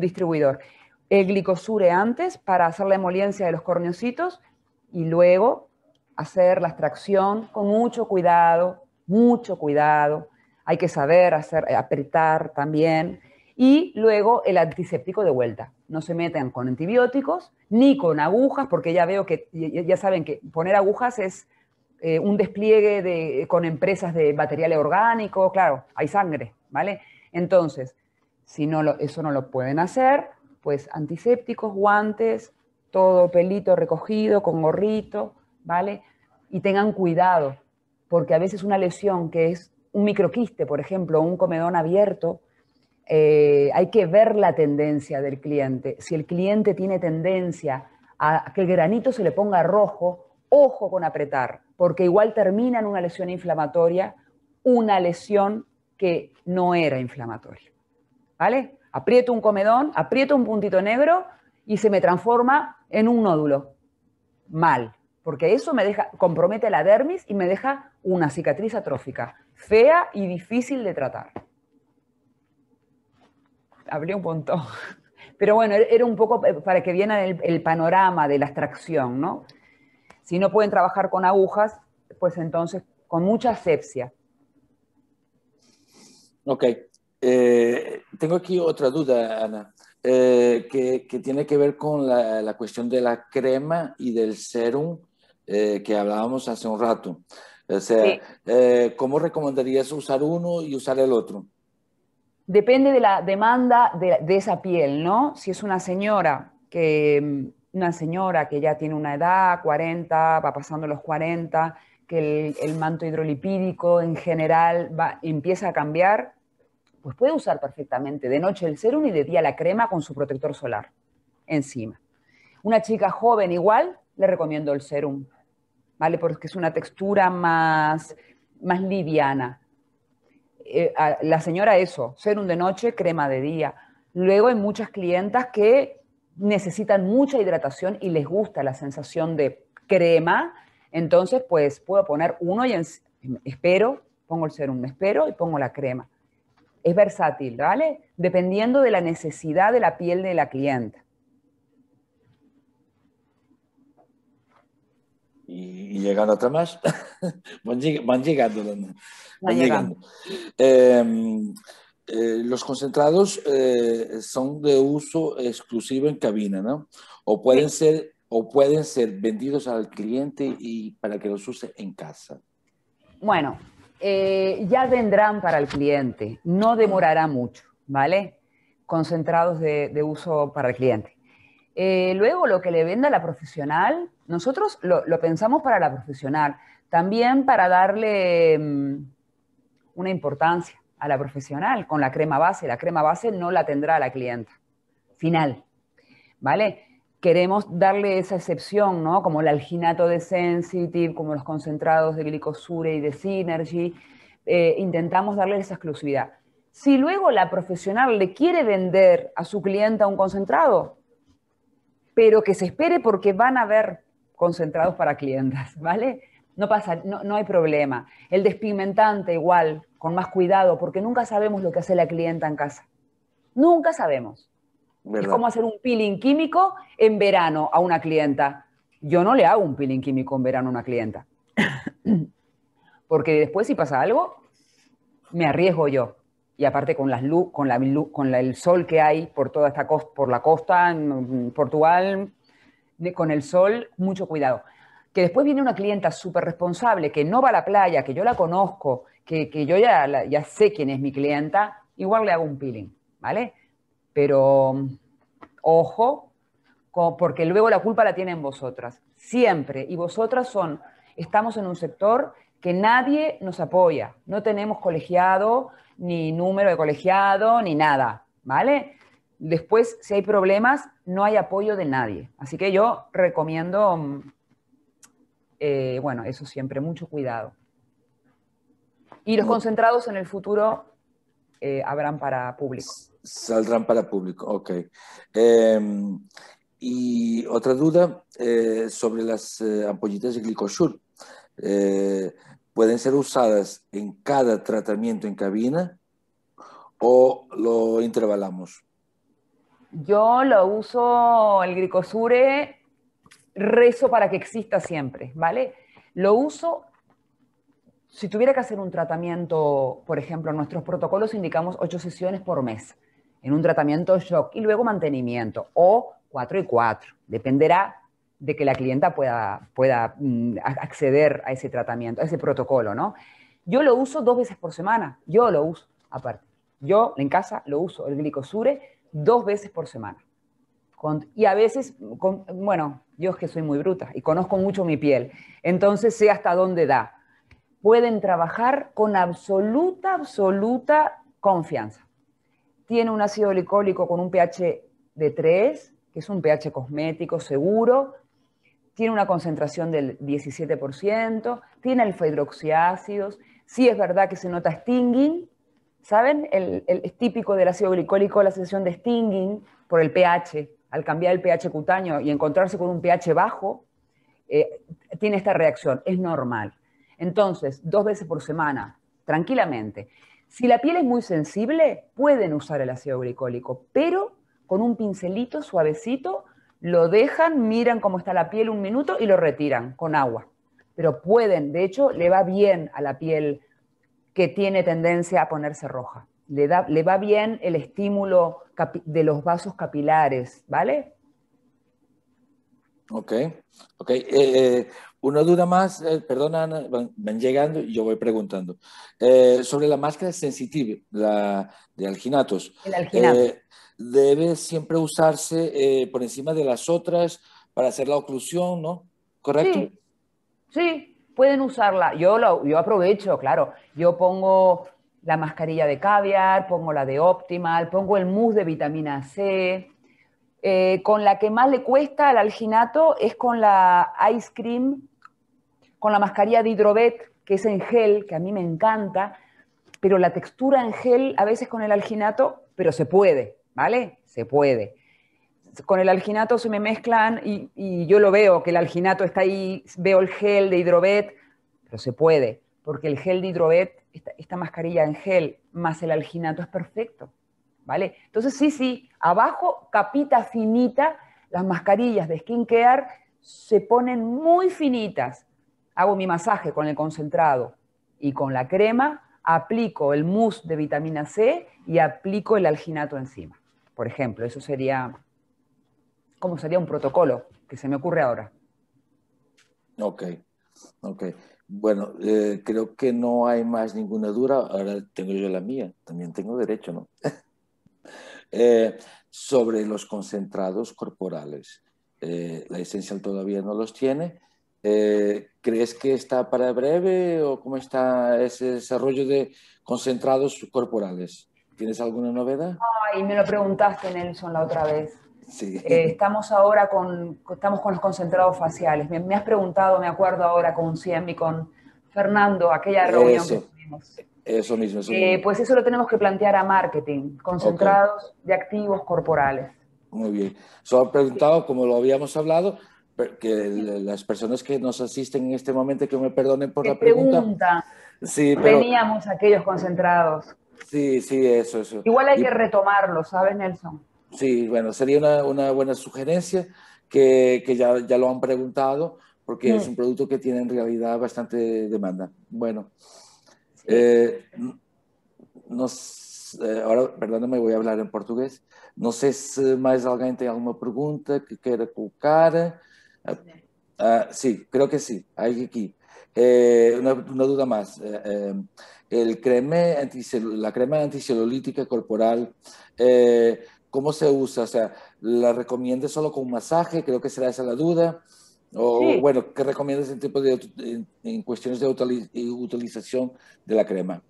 C: distribuidor. El glicosure antes para hacer la emoliencia de los corneocitos y luego hacer la extracción con mucho cuidado, mucho cuidado. Hay que saber hacer, eh, apretar también. Y luego el antiséptico de vuelta. No se metan con antibióticos ni con agujas, porque ya veo que ya saben que poner agujas es eh, un despliegue eh, con empresas de material orgánico, claro, hay sangre, ¿vale? Entonces, si no eso no lo pueden hacer, pues antisépticos, guantes, todo pelito recogido, con gorrito, ¿vale? Y tengan cuidado, porque a veces una lesión que es un microquiste, por ejemplo, un comedón abierto, eh, hay que ver la tendencia del cliente. Si el cliente tiene tendencia a que el granito se le ponga rojo, Ojo con apretar, porque igual termina en una lesión inflamatoria, una lesión que no era inflamatoria. ¿Vale? Aprieto un comedón, aprieto un puntito negro y se me transforma en un nódulo. Mal, porque eso me deja, compromete la dermis y me deja una cicatriz atrófica, fea y difícil de tratar. Hablé un punto, Pero bueno, era un poco eh, para que viera el, el panorama de la extracción, ¿no? Si no pueden trabajar con agujas, pues entonces con mucha asepsia.
B: Ok. Eh, tengo aquí otra duda, Ana, eh, que, tiene que ver con la, cuestión de la crema y del serum eh, que hablábamos hace un rato. O sea, ¿cómo recomendarías usar uno y usar el otro?
C: Depende de la demanda de esa piel, ¿no? Si es una señora que una señora que ya tiene una edad, 40, va pasando los 40, que el, manto hidrolipídico en general va, empieza a cambiar, pues puede usar perfectamente de noche el serum y de día la crema con su protector solar encima. Una chica joven igual, le recomiendo el serum, ¿vale? Porque es una textura más, más liviana. Eh, la señora eso, serum de noche, crema de día. Luego hay muchas clientas que necesitan mucha hidratación y les gusta la sensación de crema, entonces pues puedo poner uno y espero, pongo el serum, me espero y pongo la crema. Es versátil, ¿vale? Dependiendo de la necesidad de la piel de la clienta.
B: y, llegando otra más, van, llegando. Van llegando. Em, eh, los concentrados eh, son de uso exclusivo en cabina, ¿no? O pueden, ser, o pueden ser vendidos al cliente y para que los use en casa.
C: Bueno, eh, ya vendrán para el cliente, no demorará mucho, ¿vale? Concentrados de, uso para el cliente. luego, lo que le venda la profesional, nosotros lo, pensamos para la profesional, también para darle mm, una importancia a la profesional con la crema base. La crema base no la tendrá la clienta final, ¿vale? Queremos darle esa excepción, ¿no? Como el alginato de Sensitive, como los concentrados de glicosure y de Synergy. Eh, intentamos darle esa exclusividad. Si luego la profesional le quiere vender a su clienta un concentrado, pero que se espere porque van a haber concentrados para clientas, ¿vale? no pasa, no, no, hay problema. El despigmentante igual, con más cuidado, porque nunca sabemos lo que hace la clienta en casa. Nunca sabemos. Es como hacer un peeling químico en verano a una clienta. Yo no le hago un peeling químico en verano a una clienta. porque después si pasa algo, me arriesgo yo. Y aparte con, las luz, con, la, con el sol que hay por toda esta por la costa, en mm, Portugal, con el sol, mucho cuidado que después viene una clienta súper responsable, que no va a la playa, que yo la conozco, que, yo ya, ya, sé quién es mi clienta, igual le hago un peeling, ¿vale? Pero ojo, porque luego la culpa la tienen vosotras, siempre. Y vosotras son, estamos en un sector que nadie nos apoya, no tenemos colegiado, ni número de colegiado, ni nada, ¿vale? Después, si hay problemas, no hay apoyo de nadie. Así que yo recomiendo mm, eh, bueno, eso siempre, mucho cuidado. Y los concentrados en el futuro eh, habrán para público.
B: Saldrán para público, ok. Em, y otra duda eh, sobre las ampollitas de glicosur. ¿Pueden ser usadas en cada tratamiento en cabina o lo intervalamos?
C: Yo lo uso el glicosure rezo para que exista siempre, ¿vale? Lo uso, si tuviera que hacer un tratamiento, por ejemplo, nuestros protocolos indicamos ocho sesiones por mes en un tratamiento shock y luego mantenimiento o cuatro y cuatro, dependerá de que la clienta pueda, pueda mm, acceder a ese tratamiento, a ese protocolo, ¿no? Yo lo uso dos veces por semana, yo lo uso aparte. Yo en casa lo uso, el glicosure, dos veces por semana. y a veces, bueno, yo es que soy muy bruta y conozco mucho mi piel. Entonces sé hasta dónde da. Pueden trabajar con absoluta, absoluta confianza. Tiene un ácido glicólico con un pH de 3, que es un pH cosmético seguro. Tiene una concentración del 17%. Tiene alfa hidroxiácidos. Sí es verdad que se nota stinging, ¿Saben? El, es típico del ácido glicólico la sensación de stinging por el pH al cambiar el pH cutáneo y encontrarse con un pH bajo, eh, tiene esta reacción, es normal. Entonces, dos veces por semana, tranquilamente. Si la piel es muy sensible, pueden usar el ácido glicólico, pero con un pincelito suavecito, lo dejan, miran cómo está la piel un minuto y lo retiran con agua. Pero pueden, de hecho, le va bien a la piel que tiene tendencia a ponerse roja le, da, le va bien el estímulo de los vasos capilares, ¿vale?
B: Ok, ok. Eh, eh, una duda más, eh, perdona, van, llegando y yo voy preguntando. sobre la máscara sensitiva, la de alginatos.
C: El
B: debe siempre usarse por encima de las otras para hacer la oclusión, ¿no? ¿Correcto? Sí, sí pueden usarla. Yo, lo, yo aprovecho, claro. Yo pongo
C: la mascarilla de caviar, pongo la de Optimal, pongo el mousse de vitamina C. Eh, con la que más le cuesta al alginato es con la ice cream, con la mascarilla de hidrovet, que es en gel, que a mí me encanta, pero la textura en gel a veces con el alginato, pero se puede, ¿vale? Se puede. Con el alginato se me mezclan y, y yo lo veo, que el alginato está ahí, veo el gel de hidrovet, pero se puede porque el gel de esta, mascarilla en gel más el alginato es perfecto, ¿vale? Entonces sí, sí, abajo capita finita, las mascarillas de skincare se ponen muy finitas. Hago mi masaje con el concentrado y con la crema, aplico el mousse de vitamina C y aplico el alginato encima. Por ejemplo, eso sería, ¿cómo sería un protocolo que se me ocurre ahora?
B: Ok, ok. Bueno, eh, creo que no hay más ninguna duda. Ahora tengo yo la mía, también tengo derecho, ¿no? Eh, sobre los concentrados corporales. Eh, la esencial todavía no los tiene. ¿Crees que está para breve o cómo está ese desarrollo de concentrados corporales? ¿Tienes alguna novedad?
C: Ay, me lo preguntaste, Nelson, la otra vez. Eh, estamos ahora con, estamos con los concentrados faciales. Me, has preguntado, me acuerdo ahora con Ciem y con Fernando, aquella reunión eso, que
B: tuvimos. Eh, mismo.
C: pues eso lo tenemos que plantear a marketing, concentrados de activos corporales.
B: Muy bien. Solo preguntado, como lo habíamos hablado, que las personas que nos asisten en este momento, que me perdonen por la pregunta. Sí, Teníamos aquellos concentrados. Sí, sí, eso, eso. Igual hay que
C: retomarlo, ¿sabes, Nelson?
B: Sí, bueno, sería una, buena sugerencia que, ya, lo han preguntado porque es un producto que tiene en realidad bastante demanda. Bueno, eh, nos, eh, ahora, perdóname, voy a hablar en portugués. No sé si más alguien tiene alguna pregunta que quiera colocar. sí, ah, creo que Sí. hay aquí. Eh, una duda más. Eh, em, la creme la crema anticelulítica corporal eh, ¿Cómo se usa? O sea, ¿la recomiendas solo con masaje? Creo que será esa la duda. O bueno, ¿qué recomiendas en, tipo de, en, cuestiones de utilización de la crema?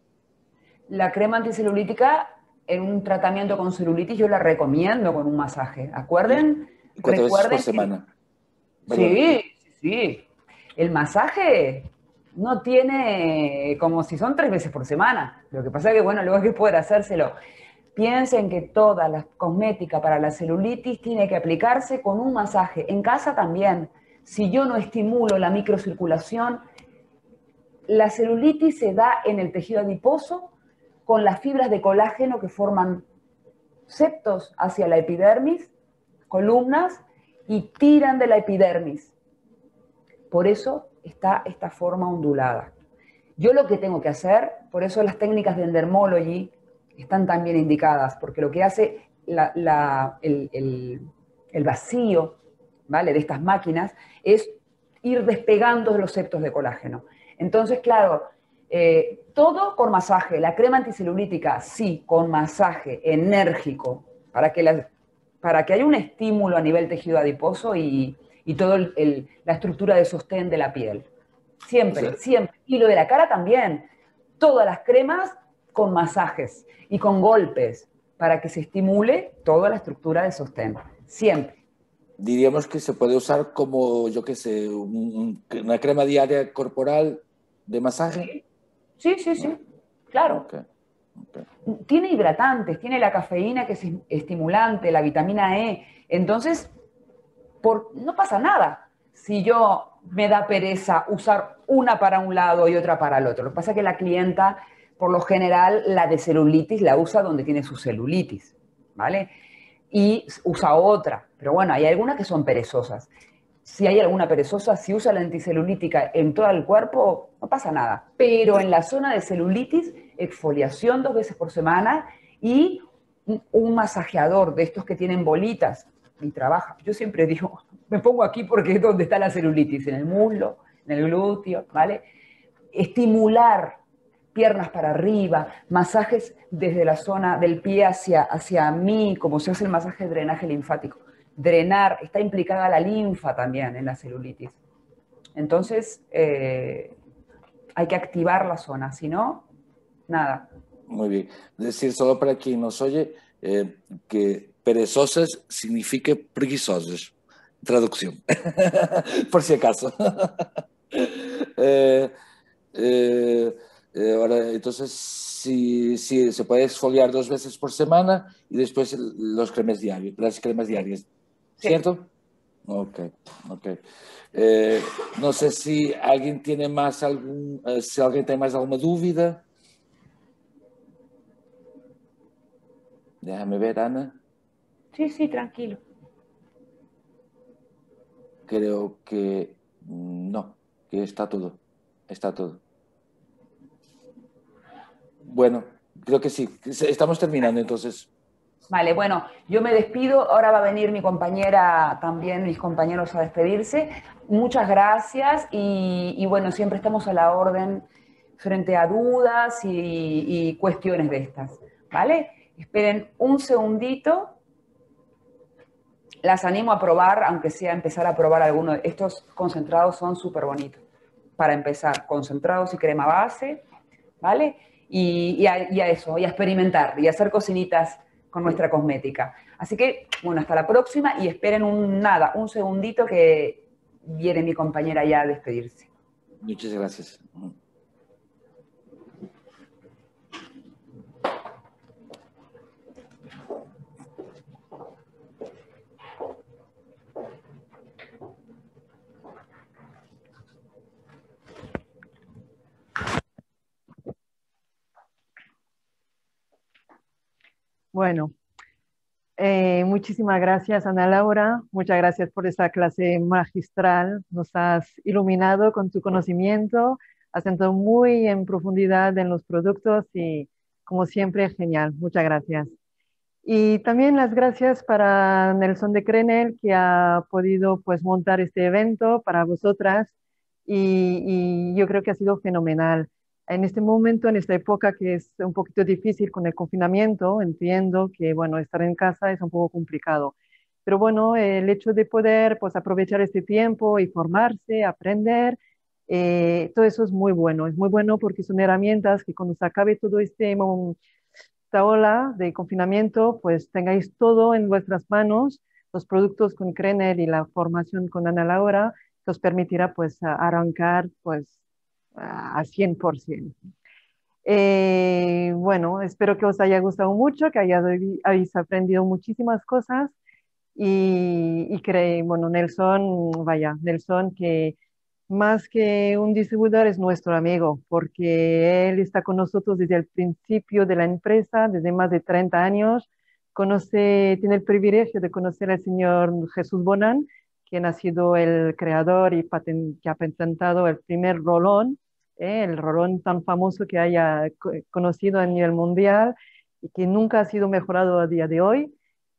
C: La crema anticelulítica en un tratamiento con celulitis yo la recomiendo con un masaje. ¿Acuerden?
B: ¿Cuántas veces por semana? Sí, sí.
C: El masaje no tiene como si son tres veces por semana. Lo que pasa es que, bueno, luego hay que poder hacérselo. Piensen que toda la cosmética para la celulitis tiene que aplicarse con un masaje. En casa también. Si yo no estimulo la microcirculación, la celulitis se da en el tejido adiposo con las fibras de colágeno que forman septos hacia la epidermis, columnas, y tiran de la epidermis. Por eso está esta forma ondulada. Yo lo que tengo que hacer, por eso las técnicas de endermology están tan bien indicadas, porque lo que hace el, vacío ¿vale? de estas máquinas es ir despegando los septos de colágeno. Entonces, claro, eh, todo con masaje, la crema anticelulítica, sí, con masaje enérgico, para que, para que haya un estímulo a nivel tejido adiposo y, toda la estructura de sostén de la piel. Siempre, siempre. Y lo de la cara también. Todas las cremas con masajes y con golpes para que se estimule toda la estructura de
B: sostén, siempre. Diríamos que se puede usar como, yo qué sé, una crema diaria corporal de masaje. Sí, sí, sí, claro.
C: Tiene hidratantes, tiene la cafeína que es estimulante, la vitamina E. Entonces, por, no pasa nada si yo me da pereza usar una para un lado y otra para el otro. Lo que pasa es que la clienta por lo general la de celulitis la usa donde tiene su celulitis, ¿vale? Y usa otra, pero bueno, hay algunas que son perezosas. Si hay alguna perezosa, si usa la anticelulítica en todo el cuerpo, no pasa nada. Pero en la zona de celulitis, exfoliación dos veces por semana y un masajeador de estos que tienen bolitas y trabaja. Yo siempre digo, me pongo aquí porque es donde está la celulitis, en el muslo, en el glúteo, ¿vale? Estimular piernas para arriba, masajes desde la zona del pie hacia, hacia mí, como se hace el masaje de drenaje linfático. Drenar, está implicada la linfa también en la celulitis. Entonces, eh, hay que activar la zona, si no, nada.
B: Muy bien. Decir solo para quien nos oye eh, que perezosas significa preguisosas. Traducción, por si acaso. eh, eh eh, ahora, entonces, si, se puede exfoliar dos veces por semana y después los cremes diarios, las cremas diarias, ¿cierto? Ok, eh, no sé si alguien tiene más algún, eh, si alguien tiene más alguna duda Déjame ver, Ana.
C: Sí, sí, tranquilo.
B: Creo que no, que está todo, está todo. Bueno, creo que sí. Estamos terminando entonces.
C: Vale, bueno, yo me despido. Ahora va a venir mi compañera también, mis compañeros a despedirse. Muchas gracias y, bueno, siempre estamos a la orden frente a dudas y, y cuestiones de estas. ¿Vale? Esperen un segundito. Las animo a probar, aunque sea empezar a probar alguno. Estos concentrados son súper bonitos. Para empezar, concentrados y crema base. ¿Vale? y, a, a eso, y a experimentar, y a hacer cocinitas con nuestra cosmética. Así que, bueno, hasta la próxima y esperen un nada, un segundito que viene mi compañera ya a
B: despedirse. Muchas gracias.
A: Bueno, eh, muchísimas gracias, Ana Laura. Muchas gracias por esta clase magistral. Nos has iluminado con tu conocimiento, has entrado muy en profundidad en los productos y, como siempre, genial. Muchas gracias. Y también las gracias para Nelson de Crenel, que ha podido pues, montar este evento para vosotras y yo creo que ha sido fenomenal en este momento, en esta época que es un poquito difícil con el confinamiento, entiendo que, bueno, estar en casa es un poco complicado. Pero bueno, el hecho de poder pues, aprovechar este tiempo y formarse, aprender, eh, todo eso es muy bueno. Es muy bueno porque son herramientas que cuando se acabe todo este, esta ola de confinamiento, pues tengáis todo en vuestras manos, los productos con Krenner y la formación con Ana Laura, que os permitirá pues arrancar pues a 100%. Eh, bueno, espero que os haya gustado mucho, que hayáis aprendido muchísimas cosas y, y bueno, Nelson, vaya, Nelson, que más que un distribuidor es nuestro amigo, porque él está con nosotros desde el principio de la empresa, desde más de 30 años, tiene el privilegio de conocer al señor Jesús Bonan quien ha sido el creador y que ha presentado el primer rolón, ¿eh? el rolón tan famoso que haya conocido a nivel mundial y que nunca ha sido mejorado a día de hoy.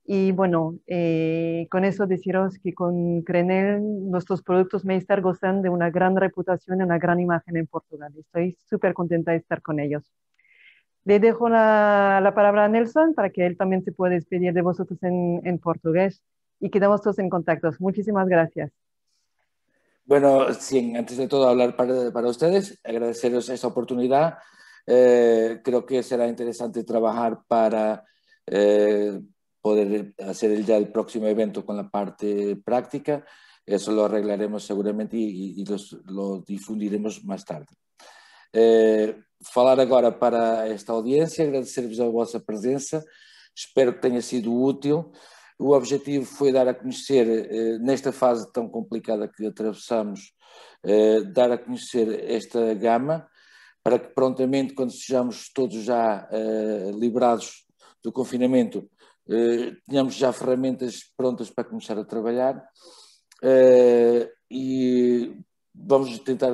A: Y bueno, eh, con eso deciros que con Crenel nuestros productos Meistar gozan de una gran reputación y una gran imagen en Portugal. Estoy súper contenta de estar con ellos. Le dejo la, palabra a Nelson para que él también se pueda despedir de vosotros en portugués y quedamos todos en contacto. Muchísimas gracias.
B: Bueno, sin antes de todo hablar para, para ustedes, agradeceros esta oportunidad. Eh, creo que será interesante trabajar para eh, poder hacer ya el próximo evento con la parte práctica. Eso lo arreglaremos seguramente y, los, lo difundiremos más tarde. Eh, falar ahora para esta audiencia... agradecer-vos a vossa presencia... Espero que tenha sido útil. O objetivo foi dar a conhecer, eh, nesta fase tão complicada que atravessamos, eh, dar a conhecer esta gama, para que prontamente, quando sejamos todos já eh, liberados do confinamento, tenhamos já ferramentas prontas para começar a trabalhar. E vamos tentar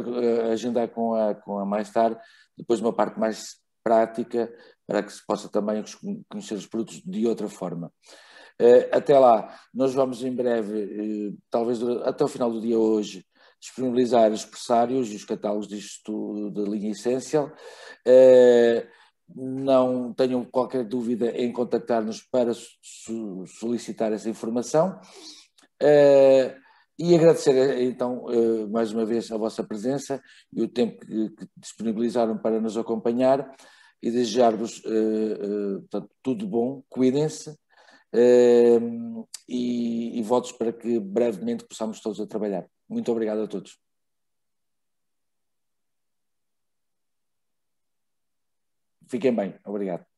B: agendar com a, com a Mais Tarde, depois uma parte mais prática, para que se possa também conhecer os produtos de outra forma. Eh, até lá, nós vamos em breve, eh, talvez até o final do dia hoje, disponibilizar os pressários e os catálogos disto da linha essencial. Eh, não tenham qualquer dúvida em contactar-nos para solicitar essa informação. E agradecer então mais uma vez a vossa presença e o tempo que disponibilizaram para nos acompanhar e desejar-vos tudo bom, cuidem-se e, e votos para que brevemente possamos todos a trabalhar. Muito obrigado a todos. Fiquem bem, obrigado.